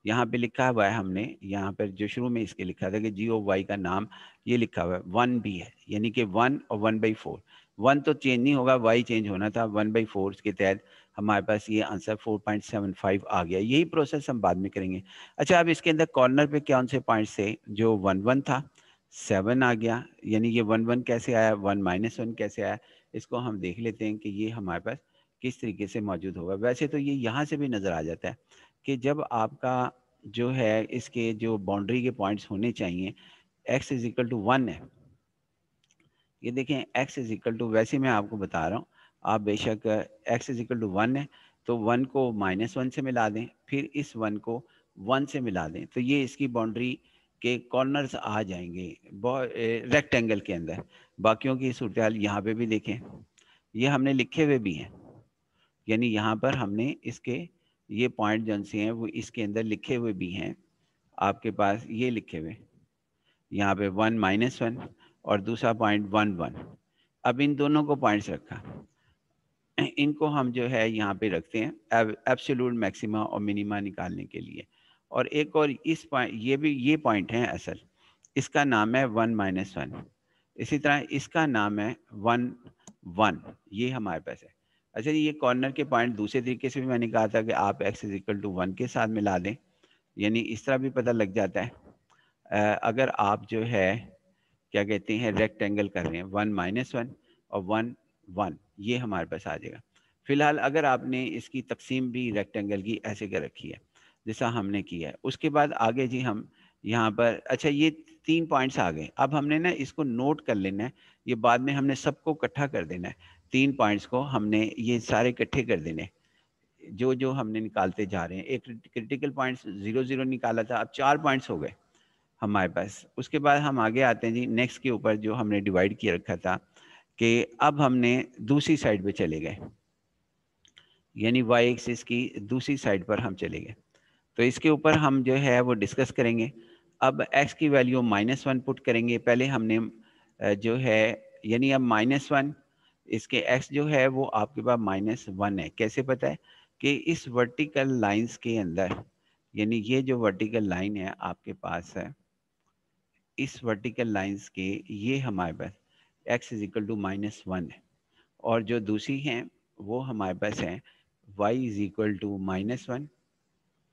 A: यहाँ पे लिखा हुआ है हमने यहाँ पर जो शुरू में इसके लिखा था कि जी ओ वाई का नाम ये लिखा हुआ है वन भी है यानी कि वन और वन बाई फोर वन तो चेंज नहीं होगा वाई चेंज होना था वन बाई फोर के तहत हमारे पास ये आंसर 4.75 आ गया यही प्रोसेस हम बाद में करेंगे अच्छा अब इसके अंदर कॉर्नर पे कौन से पॉइंट्स थे जो वन वन था सेवन आ गया यानी ये वन वन कैसे आया वन माइनस वन कैसे आया इसको हम देख लेते हैं कि ये हमारे पास किस तरीके से मौजूद होगा वैसे तो ये यहाँ से भी नज़र आ जाता है कि जब आपका जो है इसके जो बाउंड्री के पॉइंट्स होने चाहिए x is equal to one है ये देखें एक्स इज इक्वल टू वैसे मैं आपको बता रहा हूँ आप बेशक x is equal to one है तो वन को माइनस वन से मिला दें फिर इस वन को वन से मिला दें तो ये इसकी बाउंड्री के कॉर्नर्स आ जाएंगे रेक्टेंगल के अंदर बाकियों की सूरत यहाँ पे भी देखें ये हमने लिखे हुए भी हैं यानी यहाँ पर हमने इसके ये पॉइंट जन से हैं वो इसके अंदर लिखे हुए भी हैं आपके पास ये लिखे हुए यहाँ पे वन माइनस वन और दूसरा पॉइंट वन वन अब इन दोनों को पॉइंट्स रखा इनको हम जो है यहाँ पे रखते हैं एब्सोलूट मैक्सिमा और मिनिमा निकालने के लिए और एक और इस पॉइंट ये भी ये पॉइंट है असल इसका नाम है वन माइनस वन इसी तरह इसका नाम है वन वन ये हमारे पास है अच्छा ये कॉर्नर के पॉइंट दूसरे तरीके से भी मैंने कहा था कि आप x is equal to one के साथ मिला दें यानी इस तरह भी पता लग जाता है आ, अगर आप जो है क्या कहते हैं रेक्टेंगल कर रहे हैं वन माइनस वन और वन वन ये हमारे पास आ जाएगा फिलहाल अगर आपने इसकी तकसीम भी रेक्टेंगल की ऐसे कर रखी है जैसा हमने किया है उसके बाद आगे जी हम यहाँ पर अच्छा ये तीन पॉइंट्स आ गए अब हमने ना इसको नोट कर लेना है ये बाद में हमने सबको इकट्ठा कर देना है तीन पॉइंट्स को हमने ये सारे इकट्ठे कर देने जो जो हमने निकालते जा रहे हैं एक क्रिटिकल पॉइंट्स जीरो जीरो निकाला था अब चार पॉइंट्स हो गए हमारे पास उसके बाद हम आगे आते हैं जी नेक्स्ट के ऊपर जो हमने डिवाइड किया रखा था कि अब हमने दूसरी साइड पर चले गए यानी वाई एक्सिस की दूसरी साइड पर हम चले गए तो इसके ऊपर हम जो है वो डिस्कस करेंगे अब x की वैल्यू माइनस वन पुट करेंगे पहले हमने जो है यानी अब माइनस वन इसके x जो है वो आपके पास माइनस वन है कैसे पता है कि इस वर्टिकल लाइंस के अंदर यानी ये जो वर्टिकल लाइन है आपके पास है इस वर्टिकल लाइंस के ये हमारे पास x is equal to minus one है और जो दूसरी हैं वो हमारे पास है y is equal to minus one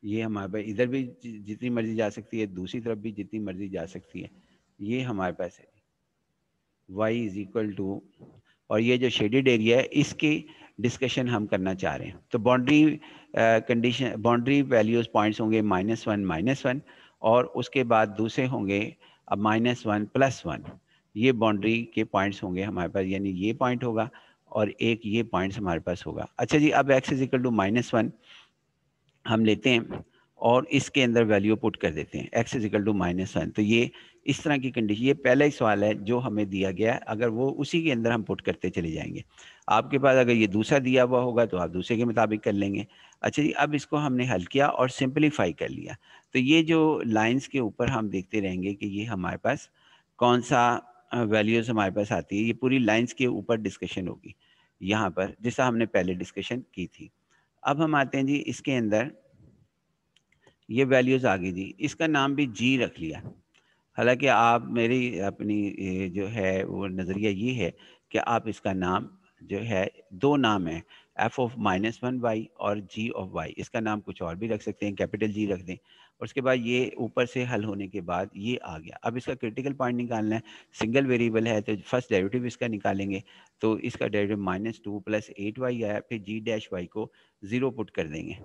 A: ये हमारे पास इधर भी जितनी मर्जी जा सकती है दूसरी तरफ भी जितनी मर्जी जा सकती है ये हमारे पास है वाई इज इक्वल टू और ये जो शेडिड एरिया है इसकी डिस्कशन हम करना चाह रहे हैं तो boundary condition boundary values points होंगे माइनस वन माइनस वन और उसके बाद दूसरे होंगे अब माइनस वन प्लस वन ये बाउंड्री के पॉइंट्स होंगे हमारे पास यानी ये पॉइंट होगा और एक ये पॉइंट्स हमारे पास होगा अच्छा जी अब x is equal to minus one हम लेते हैं और इसके अंदर वैल्यू पुट कर देते हैं x is equal to minus one तो ये इस तरह की कंडीशन ये पहला ही सवाल है जो हमें दिया गया है अगर वो उसी के अंदर हम पुट करते चले जाएंगे आपके पास अगर ये दूसरा दिया हुआ होगा तो आप दूसरे के मुताबिक कर लेंगे अच्छा जी अब इसको हमने हल किया और सिंप्लीफाई कर लिया तो ये जो लाइन्स के ऊपर हम देखते रहेंगे कि ये हमारे पास कौन सा वैल्यूज़ हमारे पास आती है ये पूरी लाइन्स के ऊपर डिस्कशन होगी यहाँ पर जैसा हमने पहले डिस्कशन की थी अब हम आते हैं जी इसके अंदर ये वैल्यूज़ आ गई जी इसका नाम भी जी रख लिया हालांकि आप मेरी अपनी जो है वो नज़रिया ये है कि आप इसका नाम जो है दो नाम है f of minus one y और जी ऑफ वाई इसका नाम कुछ और भी रख सकते हैं कैपिटल जी रख दें और उसके बाद ये ऊपर से हल होने के बाद ये आ गया अब इसका क्रिटिकल पॉइंट निकालना है सिंगल वेरिएबल है तो फर्स्ट डेरिवेटिव इसका निकालेंगे तो इसका derivative minus two plus eight y आया फिर जी डैश वाई को ज़ीरो पुट कर देंगे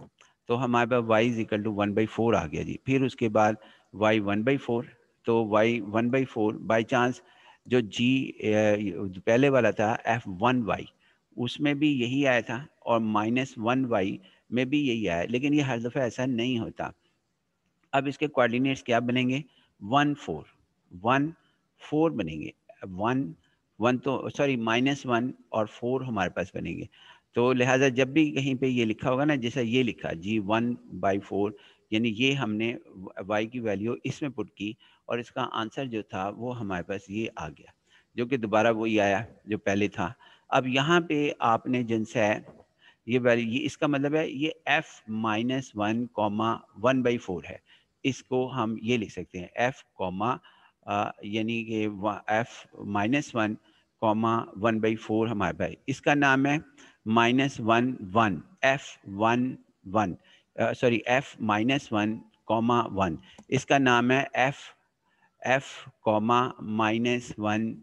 A: तो हमारे पास y is equal to one by four आ गया जी फिर उसके बाद वाई वन बाई फोर तो y one by four by chance जो जी पहले वाला था एफ वन वाई उसमें भी यही आया था और माइनस वन वाई में भी यही आया लेकिन ये हर दफ़ा ऐसा नहीं होता अब इसके कोऑर्डिनेट्स क्या बनेंगे वन फोर वन फोर बनेंगे वन वन तो सॉरी माइनस वन और फोर हमारे पास बनेंगे तो लिहाजा जब भी कहीं पे ये लिखा होगा ना जैसा ये लिखा जी वन बाई फोर यानी ये हमने वाई की वैल्यू इसमें पुट की और इसका आंसर जो था वो हमारे पास ये आ गया जो कि दोबारा वही आया जो पहले था अब यहाँ पे आपने जिनसे ये वैल्यू ये इसका मतलब है ये f minus one comma one by four है इसको हम ये लिख सकते हैं एफ कॉमा यानी कि f minus one comma one by four हमारे पास इसका नाम है minus one one f one one sorry f minus one comma one इसका नाम है f f comma minus one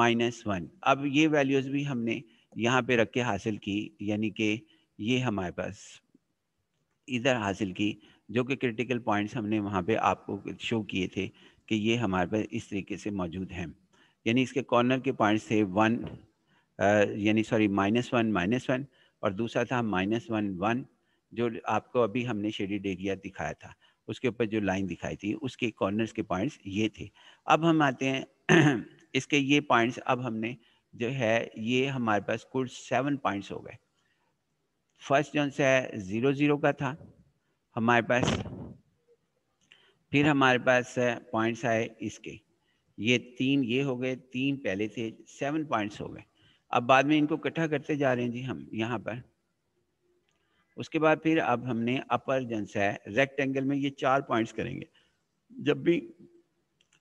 A: minus one अब ये वैल्यूज़ भी हमने यहाँ पे रख के हासिल की यानी कि ये हमारे पास इधर हासिल की जो कि क्रिटिकल पॉइंट्स हमने वहाँ पे आपको शो किए थे कि ये हमारे पास इस तरीके से मौजूद हैं यानी इसके कॉर्नर के पॉइंट्स थे वन यानी sorry minus one minus one और दूसरा था माइनस वन वन जो आपको अभी हमने शेडिड एरिया दिखाया था उसके ऊपर जो लाइन दिखाई थी उसके कॉर्नर्स के पॉइंट्स ये थे अब हम आते हैं इसके ये पॉइंट्स अब हमने जो है ये हमारे पास कुल सेवन पॉइंट्स हो गए फर्स्ट जो है ज़ीरो ज़ीरो का था हमारे पास फिर हमारे पास पॉइंट्स आए इसके ये तीन ये हो गए तीन पहले थे सेवन पॉइंट्स हो गए अब बाद में इनको इकट्ठा करते जा रहे हैं जी हम यहाँ पर उसके बाद फिर अब हमने अपर जंस है रेक्टेंगल में ये चार पॉइंट्स करेंगे जब भी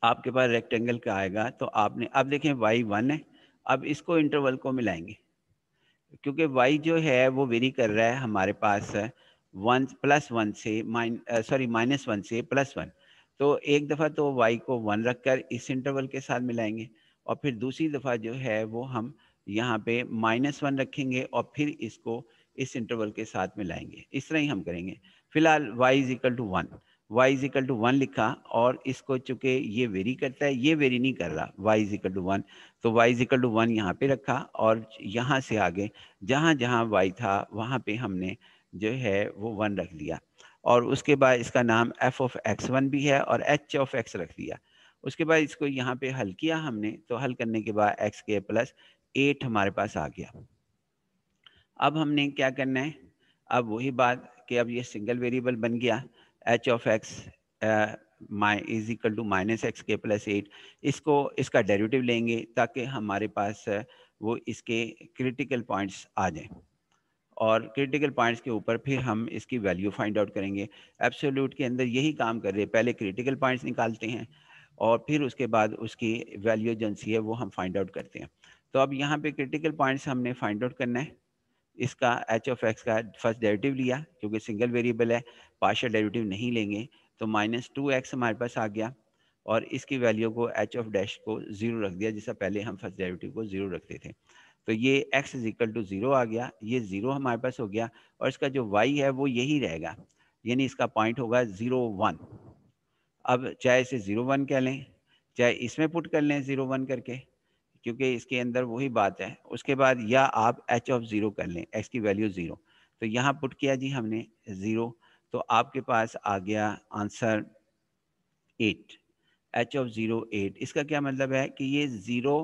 A: आपके पास रेक्टेंगल का आएगा तो आपने अब देखें वाई वन है अब इसको इंटरवल को मिलाएंगे क्योंकि वाई जो है वो वेरी कर रहा है हमारे पास है, वन प्लस वन से माइन सॉरी माइनस वन से प्लस वन तो एक दफ़ा तो वाई को वन रखकर इस इंटरवल के साथ मिलाएंगे और फिर दूसरी दफ़ा जो है वो हम यहाँ पे माइनस वन रखेंगे और फिर इसको इस इंटरवल के साथ मिलाएंगे इस तरह ही हम करेंगे फिलहाल y is equal to one y is equal to one लिखा और इसको चूंकि ये वेरी करता है ये वेरी नहीं कर रहा y is equal to one तो y is equal to one यहाँ पे रखा और यहाँ से आगे जहाँ जहाँ y था वहाँ पे हमने जो है वो वन रख दिया और उसके बाद इसका नाम एफ ऑफ एक्स वन भी है और एच ऑफ एक्स रख दिया उसके बाद इसको यहाँ पे हल किया हमने तो हल करने के बाद एक्स के प्लस एट हमारे पास आ गया अब हमने क्या करना है अब वही बात कि अब ये सिंगल वेरिएबल बन गया h of x my is equal to minus x के प्लस एट इसको इसका डेरिवेटिव लेंगे ताकि हमारे पास वो इसके क्रिटिकल पॉइंट्स आ जाएं और क्रिटिकल पॉइंट्स के ऊपर फिर हम इसकी वैल्यू फाइंड आउट करेंगे एब्सोल्यूट के अंदर यही काम कर रहे हैं पहले क्रिटिकल पॉइंट्स निकालते हैं और फिर उसके बाद उसकी वैल्यू एजेंसी है वो हम फाइंड आउट करते हैं तो अब यहाँ पे क्रिटिकल पॉइंट्स हमने फाइंड आउट करना है इसका एच ऑफ एक्स का फर्स्ट डेरेटिव लिया क्योंकि सिंगल वेरिएबल है पार्शल डेरेटिव नहीं लेंगे तो माइनस टू एक्स हमारे पास आ गया और इसकी वैल्यू को एच ऑफ डैश को ज़ीरो रख दिया जैसा पहले हम फर्स्ट डेरेटिव को ज़ीरो रखते थे तो ये x is equal to zero आ गया ये ज़ीरो हमारे पास हो गया और इसका जो y है वो यही रहेगा यानी इसका पॉइंट होगा ज़ीरो वन अब चाहे इसे ज़ीरो वन कह लें चाहे इसमें पुट कर लें ज़ीरो वन करके क्योंकि इसके अंदर वही बात है उसके बाद या आप एच ऑफ ज़ीरो कर लें एक्स की वैल्यू ज़ीरो तो यहाँ पुट किया जी हमने ज़ीरो तो आपके पास आ गया answer eight h of zero eight इसका क्या मतलब है कि ये zero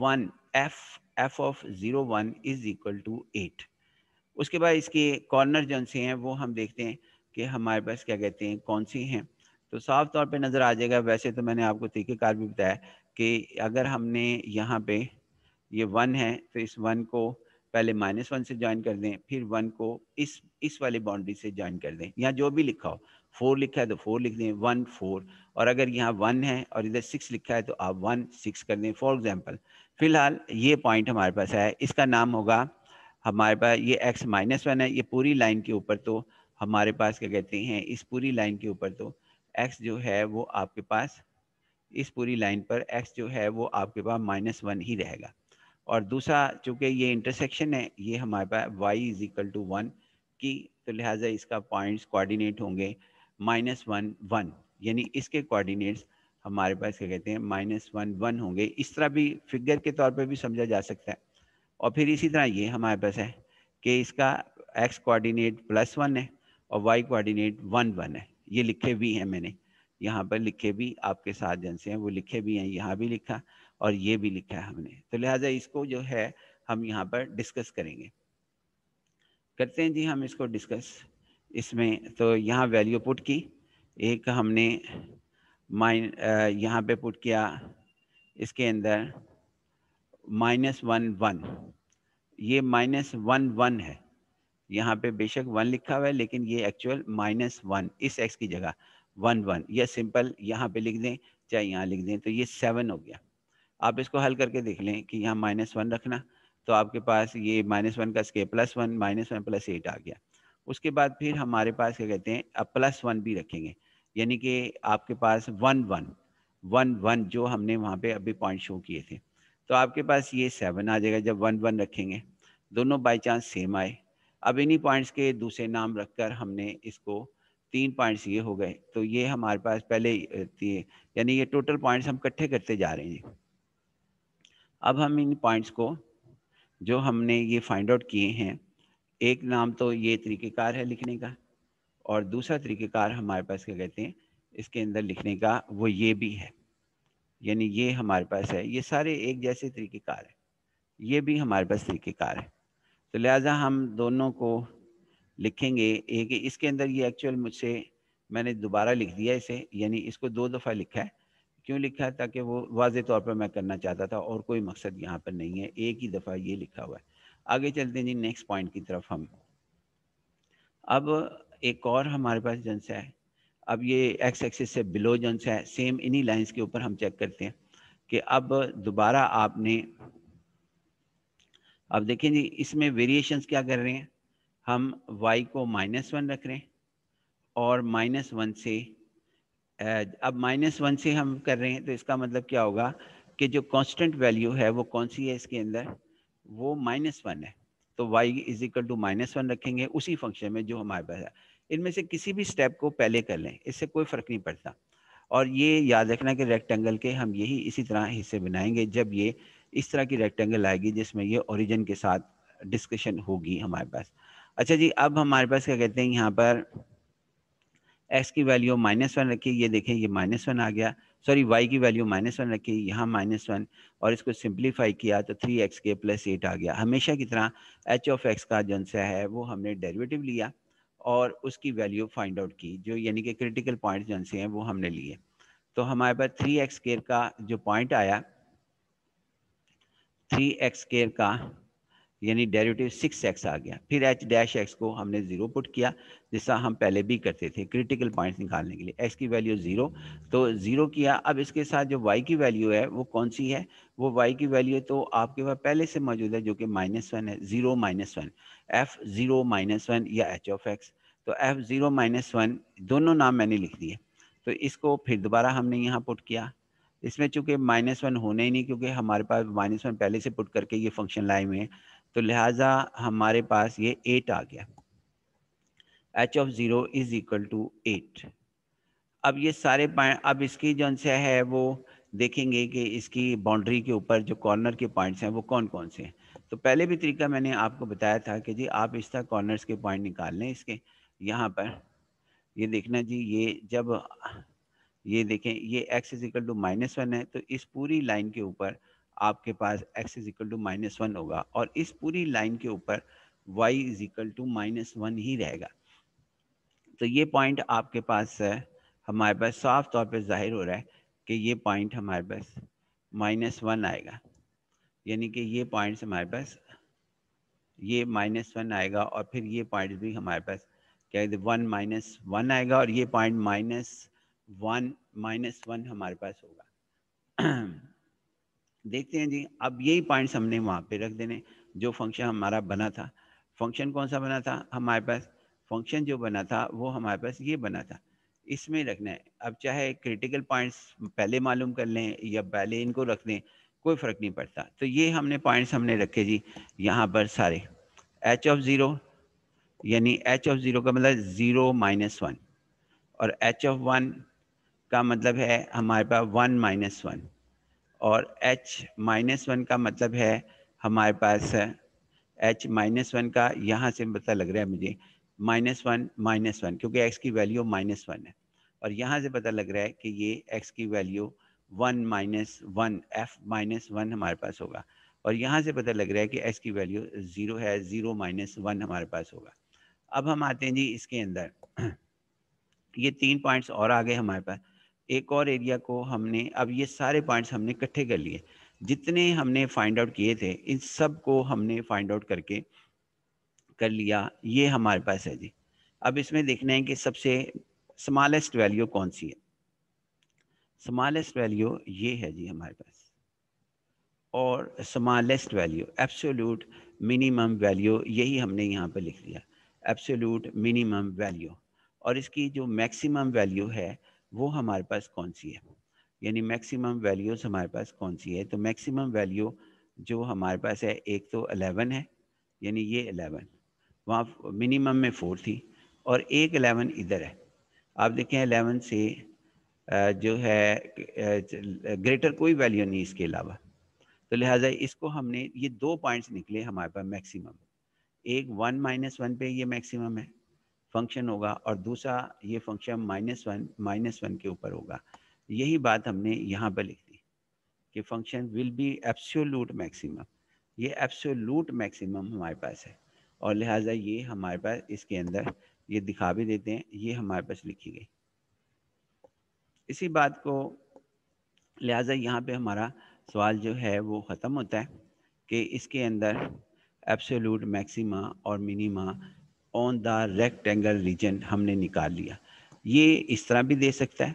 A: one f f of zero one is equal to eight उसके बाद इसके कॉर्नर जो से हैं वो हम देखते हैं कि हमारे पास क्या कहते हैं कौन सी हैं तो साफ तौर पे नज़र आ जाएगा वैसे तो मैंने आपको तरीक़ेकार भी बताया कि अगर हमने यहाँ पे ये वन है तो इस वन को पहले माइनस वन से ज्वाइन कर दें फिर वन को इस इस वाले बाउंड्री से ज्वाइन कर दें या जो भी लिखा हो फोर लिखा है तो फोर लिख दें वन फोर और अगर यहाँ वन है और इधर सिक्स लिखा है तो आप वन सिक्स कर दें फॉर एग्जाम्पल फिलहाल ये पॉइंट हमारे पास है इसका नाम होगा हमारे पास ये एक्स माइनस वन है ये पूरी लाइन के ऊपर तो हमारे पास क्या कहते हैं इस पूरी लाइन के ऊपर तो एक्स जो है वो आपके पास इस पूरी लाइन पर एक्स जो है वो आपके पास माइनस वन ही रहेगा और दूसरा चूँकि ये इंटरसेक्शन है ये हमारे पास y is equal to one की तो लिहाजा इसका पॉइंट्स कोऑर्डिनेट होंगे माइनस वन वन यानी इसके कोऑर्डिनेट्स हमारे पास क्या कहते हैं माइनस वन वन होंगे इस तरह भी फिगर के तौर पे भी समझा जा सकता है और फिर इसी तरह ये हमारे पास है कि इसका एक्स कोऑर्डिनेट प्लस वन है और वाई कोऑर्डिनेट वन वन है ये लिखे भी हैं मैंने यहाँ पर लिखे भी आपके साथ जन से हैं वो लिखे भी हैं यहाँ भी लिखा और ये भी लिखा है हमने तो लिहाजा इसको जो है हम यहाँ पर डिस्कस करेंगे करते हैं जी हम इसको डिस्कस इसमें तो यहाँ वैल्यू पुट की एक हमने माइन यहाँ पे पुट किया इसके अंदर माइनस वन वन ये माइनस वन वन है यहाँ पे बेशक वन लिखा हुआ है लेकिन ये एक्चुअल माइनस वन इस एक्स की जगह वन वन यह सिंपल यहाँ पे लिख दें चाहे यहाँ लिख दें तो ये सेवन हो गया आप इसको हल करके देख लें कि यहाँ माइनस वन रखना तो आपके पास ये माइनस वन का square plus one minus one plus eight आ गया उसके बाद फिर हमारे पास क्या कहते हैं प्लस वन भी रखेंगे यानी कि आपके पास वन वन वन वन जो हमने वहाँ पे अभी पॉइंट शो किए थे तो आपके पास ये सेवन आ जाएगा जब वन वन रखेंगे दोनों बाई चांस सेम आए अब इन्हीं पॉइंट्स के दूसरे नाम रखकर हमने इसको तीन पॉइंट्स ये हो गए तो ये हमारे पास पहले यानी ये टोटल पॉइंट्स हम इकट्ठे करते जा रहे हैं अब हम इन पॉइंट्स को जो हमने ये फाइंड आउट किए हैं एक नाम तो ये तरीक़ेकार है लिखने का और दूसरा तरीक़ेकार हमारे पास क्या कहते हैं इसके अंदर लिखने का वो ये भी है यानी ये हमारे पास है ये सारे एक जैसे तरीक़ेकार है ये भी हमारे पास तरीक़ेकार है तो लिहाजा हम दोनों को लिखेंगे एक इसके अंदर ये एक्चुअल मुझसे मैंने दोबारा लिख दिया इसे यानी इसको दो दफ़ा लिखा है क्यों लिखा है ताकि वो वाज तौर पर मैं करना चाहता था और कोई मकसद यहाँ पर नहीं है एक ही दफ़ा ये लिखा हुआ है आगे चलते हैं जी नेक्स्ट पॉइंट की तरफ हम अब एक और हमारे पास जनसा है अब ये एक्स एक्सिस से बिलो जनसा है सेम इन्हीं लाइंस के ऊपर हम चेक करते हैं कि अब दोबारा आपने अब देखें जी इसमें वेरिएशंस क्या कर रहे हैं हम वाई को माइनस वन रख रहे हैं और माइनस वन से अब माइनस वन से हम कर रहे हैं तो इसका मतलब क्या होगा कि जो कांस्टेंट वैल्यू है वो कौन सी है इसके अंदर वो माइनस वन है तो y is equal to minus one रखेंगे उसी फंक्शन में जो हमारे पास है इनमें से किसी भी स्टेप को पहले कर लें इससे कोई फ़र्क नहीं पड़ता और ये याद रखना कि रेक्टेंगल के हम यही इसी तरह हिस्से बनाएंगे जब ये इस तरह की रेक्टेंगल आएगी जिसमें ये ओरिजिन के साथ डिस्कशन होगी हमारे पास अच्छा जी अब हमारे पास क्या कहते हैं यहाँ पर एक्स की वैल्यू माइनस वन रखिए ये देखें ये माइनस वन आ गया सॉरी वाई की वैल्यू माइनस वन रखी यहाँ माइनस वन और इसको सिंप्लीफाई किया तो थ्री एक्स के प्लस एट आ गया हमेशा की तरह एच ऑफ एक्स का जनसा है वो हमने डेरिवेटिव लिया और उसकी वैल्यू फाइंड आउट की जो यानी कि क्रिटिकल पॉइंट जनसे हैं वो हमने लिए तो हमारे पास थ्री एक्स केयर का जो पॉइंट आया थ्री एक्स केयर का यानी डेरिवेटिव सिक्स एक्स आ गया फिर एच डैश एक्स को हमने ज़ीरो पुट किया जिसका हम पहले भी करते थे क्रिटिकल पॉइंट्स निकालने के लिए एक्स की वैल्यू ज़ीरो तो ज़ीरो किया अब इसके साथ जो वाई की वैल्यू है वो कौन सी है वो वाई की वैल्यू तो आपके पास पहले से मौजूद है जो कि माइनस वन है zero minus one f zero minus one या एच ऑफ एक्स तो एफ़ ज़ीरो माइनस वन दोनों नाम मैंने लिख दिए तो इसको फिर दोबारा हमने यहाँ पुट किया इसमें चूंकि माइनस वन होने ही नहीं क्योंकि हमारे पास माइनस वन पहले से पुट करके ये फंक्शन लाए हुए हैं तो लिहाजा हमारे पास ये एट आ गया h of zero is equal to eight अब ये सारे पॉइंट अब इसकी जो से है वो देखेंगे कि इसकी बाउंड्री के ऊपर जो कॉर्नर के पॉइंट्स हैं वो कौन कौन से हैं तो पहले भी तरीका मैंने आपको बताया था कि जी आप इस तरह कॉर्नर्स के पॉइंट निकाल लें इसके यहाँ पर ये देखना जी ये जब ये देखें ये x is equal to minus one है तो इस पूरी लाइन के ऊपर आपके पास x is equal to minus one होगा और इस पूरी लाइन के ऊपर y is equal to minus one ही रहेगा तो ये पॉइंट आपके पास uh, हमारे पास साफ तौर पे जाहिर हो रहा है कि ये पॉइंट हमारे पास माइनस वन आएगा यानी कि ये पॉइंट हमारे पास ये माइनस वन आएगा और फिर ये पॉइंट भी हमारे पास क्या कहते वन माइनस वन आएगा और ये point minus one minus one हमारे पास होगा देखते हैं जी अब यही पॉइंट्स हमने वहाँ पे रख देने जो फंक्शन हमारा बना था फंक्शन कौन सा बना था हमारे पास फंक्शन जो बना था वो हमारे पास ये बना था इसमें रखना है अब चाहे क्रिटिकल पॉइंट्स पहले मालूम कर लें या पहले इनको रख दें कोई फ़र्क नहीं पड़ता तो ये हमने पॉइंट्स हमने रखे जी यहाँ पर सारे एच ऑफ ज़ीरो यानी एच ऑफ ज़ीरो का मतलब ज़ीरो माइनस वन और एच ऑफ वन का मतलब है हमारे पास वन माइनस वन और एच माइनस वन का मतलब है हमारे पास एच माइनस वन का यहाँ से पता लग रहा है मुझे माइनस वन माइनस वन क्योंकि एक्स की वैल्यू माइनस वन है और यहाँ से पता लग रहा है कि ये एक्स की value one minus one f minus one हमारे पास होगा और यहाँ से पता लग रहा है कि एक्स की वैल्यू ज़ीरो है ज़ीरो माइनस वन हमारे पास होगा अब हम आते हैं जी इसके अंदर ये तीन पॉइंट्स और आ गए हमारे पास एक और एरिया को हमने अब ये सारे पॉइंट्स हमने इकट्ठे कर लिए जितने हमने फाइंड आउट किए थे इन सब को हमने फाइंड आउट करके कर लिया ये हमारे पास है जी अब इसमें देखना है कि सबसे स्मॉलेस्ट वैल्यू कौन सी है स्मॉलेस्ट वैल्यू ये है जी हमारे पास और smallest value absolute minimum value यही हमने यहाँ पर लिख लिया एब्सोल्यूट मिनिमम वैल्यू और इसकी जो मैक्सिमम वैल्यू है वो हमारे पास कौन सी है यानी मैक्सिमम वैल्यूज़ हमारे पास कौन सी है तो मैक्सिमम वैल्यू जो हमारे पास है एक तो अलेवन है यानी ये अलेवन वहाँ मिनिमम में फोर थी और एक अलेवन इधर है आप देखें अलेवन से जो है ग्रेटर कोई वैल्यू नहीं इसके अलावा तो लिहाजा इसको हमने ये दो पॉइंट्स निकले हमारे पास मैक्सिमम एक वन माइनस वन पे ये मैक्सिमम है फंक्शन होगा और दूसरा ये function minus one minus one के ऊपर होगा यही बात हमने यहाँ पर लिख दी कि function will be absolute maximum ये एब्सोलूट मैक्सिमम हमारे पास है और लिहाजा ये हमारे पास इसके अंदर ये दिखा भी देते हैं ये हमारे पास लिखी गई इसी बात को लिहाजा यहाँ पे हमारा सवाल जो है वो ख़त्म होता है कि इसके अंदर एब्सोलूट मैक्सिमा और minima on the rectangle region हमने निकाल लिया ये इस तरह भी दे सकता है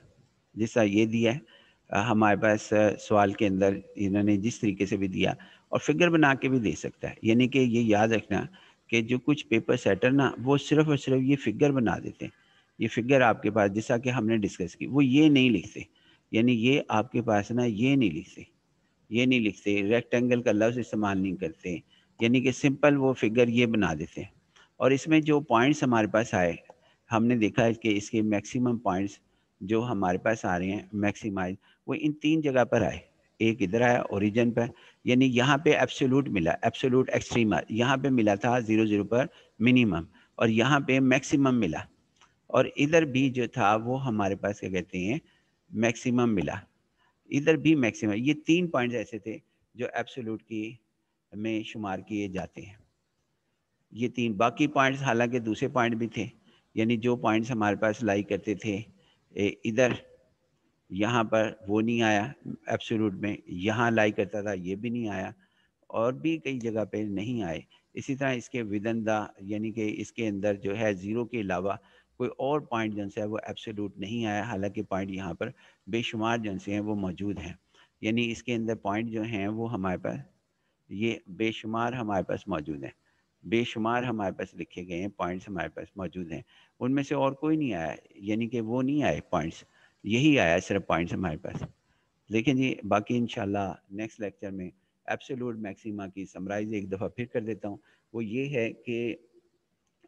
A: जिस तरह ये दिया है हमारे पास सवाल के अंदर इन्होंने जिस तरीके से भी दिया और फिगर बना के भी दे सकता है यानी कि ये याद रखना कि जो कुछ पेपर सेटर ना वो सिर्फ और सिर्फ ये फिगर बना देते हैं ये फिगर आपके पास जैसा कि हमने डिस्कस की वो ये नहीं लिखते यानी ये आपके पास ना ये नहीं लिखते ये नहीं लिखते रेक्टेंगल का लफ्ज़ इस्तेमाल नहीं करते यानी कि सिंपल वो फिगर ये बना देते हैं और इसमें जो पॉइंट्स हमारे पास आए हमने देखा कि इसके मैक्सिमम पॉइंट्स जो हमारे पास आ रहे हैं मैक्सिमाइज वो इन तीन जगह पर आए एक इधर आया ओरिजिन पर यानी यहाँ पे एब्सोलूट मिला एब्सोलूट एक्सट्रीम यहाँ पे मिला था ज़ीरो ज़ीरो पर मिनिमम और यहाँ पे मैक्सिमम मिला और इधर भी जो था वो हमारे पास क्या कहते हैं मैक्सिमम मिला इधर भी मैक्सिमम ये तीन पॉइंट्स ऐसे थे जो एब्सोलूट की में शुमार किए जाते हैं ये तीन बाकी पॉइंट्स हालांकि दूसरे पॉइंट भी थे यानी जो पॉइंट्स हमारे पास लाई करते थे इधर यहाँ पर वो नहीं आया एब्सोलूट में यहाँ लाई करता था ये भी नहीं आया और भी कई जगह पे नहीं आए इसी तरह इसके विदन द यानी कि इसके अंदर जो है ज़ीरो के अलावा कोई और पॉइंट जन से है वो एब्सोलूट नहीं आया हालांकि पॉइंट यहाँ पर बेशुमार जन से हैं वो मौजूद हैं यानी इसके अंदर पॉइंट जो हैं वो हमारे पास ये बेशुमार हमारे पास मौजूद हैं बेशुमार हमारे पास लिखे गए हैं पॉइंट्स हमारे पास मौजूद हैं उनमें से और कोई नहीं आया यानी कि वो नहीं आए पॉइंट्स यही आया सिर्फ पॉइंट्स हमारे पास लेकिन जी बाकी इन नेक्स्ट लेक्चर में एब्सोल्यूट मैक्सिमा की समराइज एक दफ़ा फिर कर देता हूँ वो ये है कि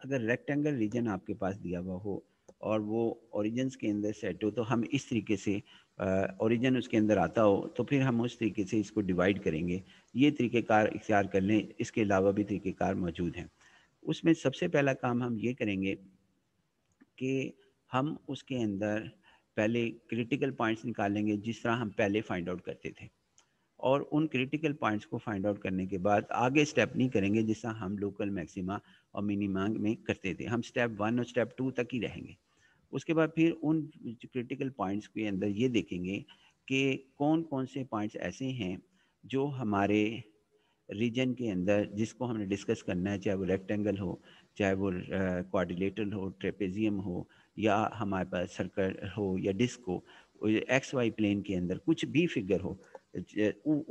A: अगर रेक्टेंगल रीजन आपके पास दिया हुआ हो और वो ओरिजिन के अंदर सेट हो तो हम इस तरीके से ओरिजिन उसके अंदर आता हो तो फिर हम उस तरीके से इसको डिवाइड करेंगे ये तरीक़ेकार इख्तियार कर लें इसके अलावा भी तरीक़ेकार मौजूद हैं उसमें सबसे पहला काम हम ये करेंगे कि हम उसके अंदर पहले क्रिटिकल पॉइंट्स निकालेंगे जिस तरह हम पहले फाइंड आउट करते थे और उन क्रिटिकल पॉइंट्स को फाइंड आउट करने के बाद आगे स्टेप नहीं करेंगे जिस तरह हम लोकल मैक्सिमा और मिनिमा में करते थे हम स्टेप वन और स्टेप टू तक ही रहेंगे उसके बाद फिर उन क्रिटिकल पॉइंट्स के अंदर ये देखेंगे कि कौन कौन से पॉइंट्स ऐसे हैं जो हमारे रीजन के अंदर जिसको हमने डिस्कस करना है चाहे वो रेक्टेंगल हो चाहे वो क्वाड्रिलेटरल हो ट्रेपेजियम हो या हमारे पास सर्कल हो या डिस्क हो एक्स वाई प्लेन के अंदर कुछ भी फिगर हो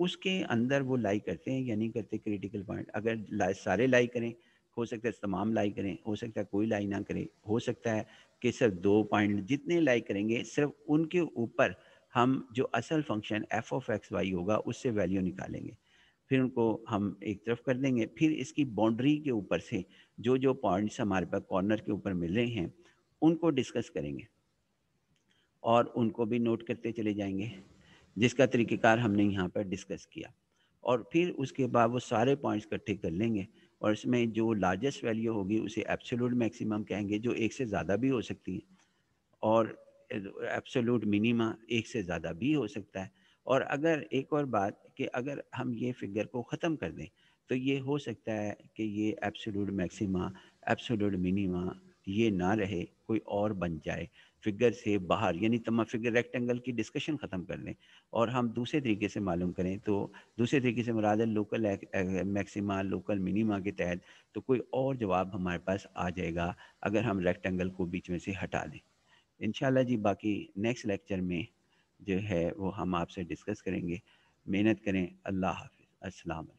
A: उसके अंदर वो लाई करते हैं या नहीं करते क्रिटिकल पॉइंट अगर सारे लाई करें हो सकता है तमाम लाई करें हो सकता है कोई लाई ना करें हो सकता है कि सिर्फ दो पॉइंट जितने लाइक करेंगे सिर्फ उनके ऊपर हम जो असल function f of x y होगा उससे वैल्यू निकालेंगे फिर उनको हम एक तरफ कर देंगे फिर इसकी बाउंड्री के ऊपर से जो जो पॉइंट्स हमारे पास कॉर्नर के ऊपर मिल रहे हैं उनको डिस्कस करेंगे और उनको भी नोट करते चले जाएंगे जिसका तरीक़ेकार हमने यहाँ पर डिस्कस किया और फिर उसके बाद वो सारे पॉइंट्स इकट्ठे कर लेंगे और इसमें जो लार्जेस्ट वैल्यू होगी उसे एब्सोलूट मैक्सिमम कहेंगे जो एक से ज़्यादा भी हो सकती है और एब्सोलूट मिनिमा एक से ज़्यादा भी हो सकता है और अगर एक और बात कि अगर हम ये फिगर को ख़त्म कर दें तो ये हो सकता है कि ये एब्सोलूट मैक्सिमा एब्सोलूट मिनिमा ये ना रहे कोई और बन जाए फिगर से बाहर यानी तमाम फिगर रेक्टेंगल की डिस्कशन ख़त्म कर लें और हम दूसरे तरीके से मालूम करें तो दूसरे तरीके से मुराद लोकल मैक्सिमा लोकल मिनिमा के तहत तो कोई और जवाब हमारे पास आ जाएगा अगर हम रेक्टेंगल को बीच में से हटा दें इन जी बाकी नेक्स्ट लेक्चर में जो है वो हम आपसे डिस्कस करेंगे मेहनत करें अल्लाह हाफिज़ असलम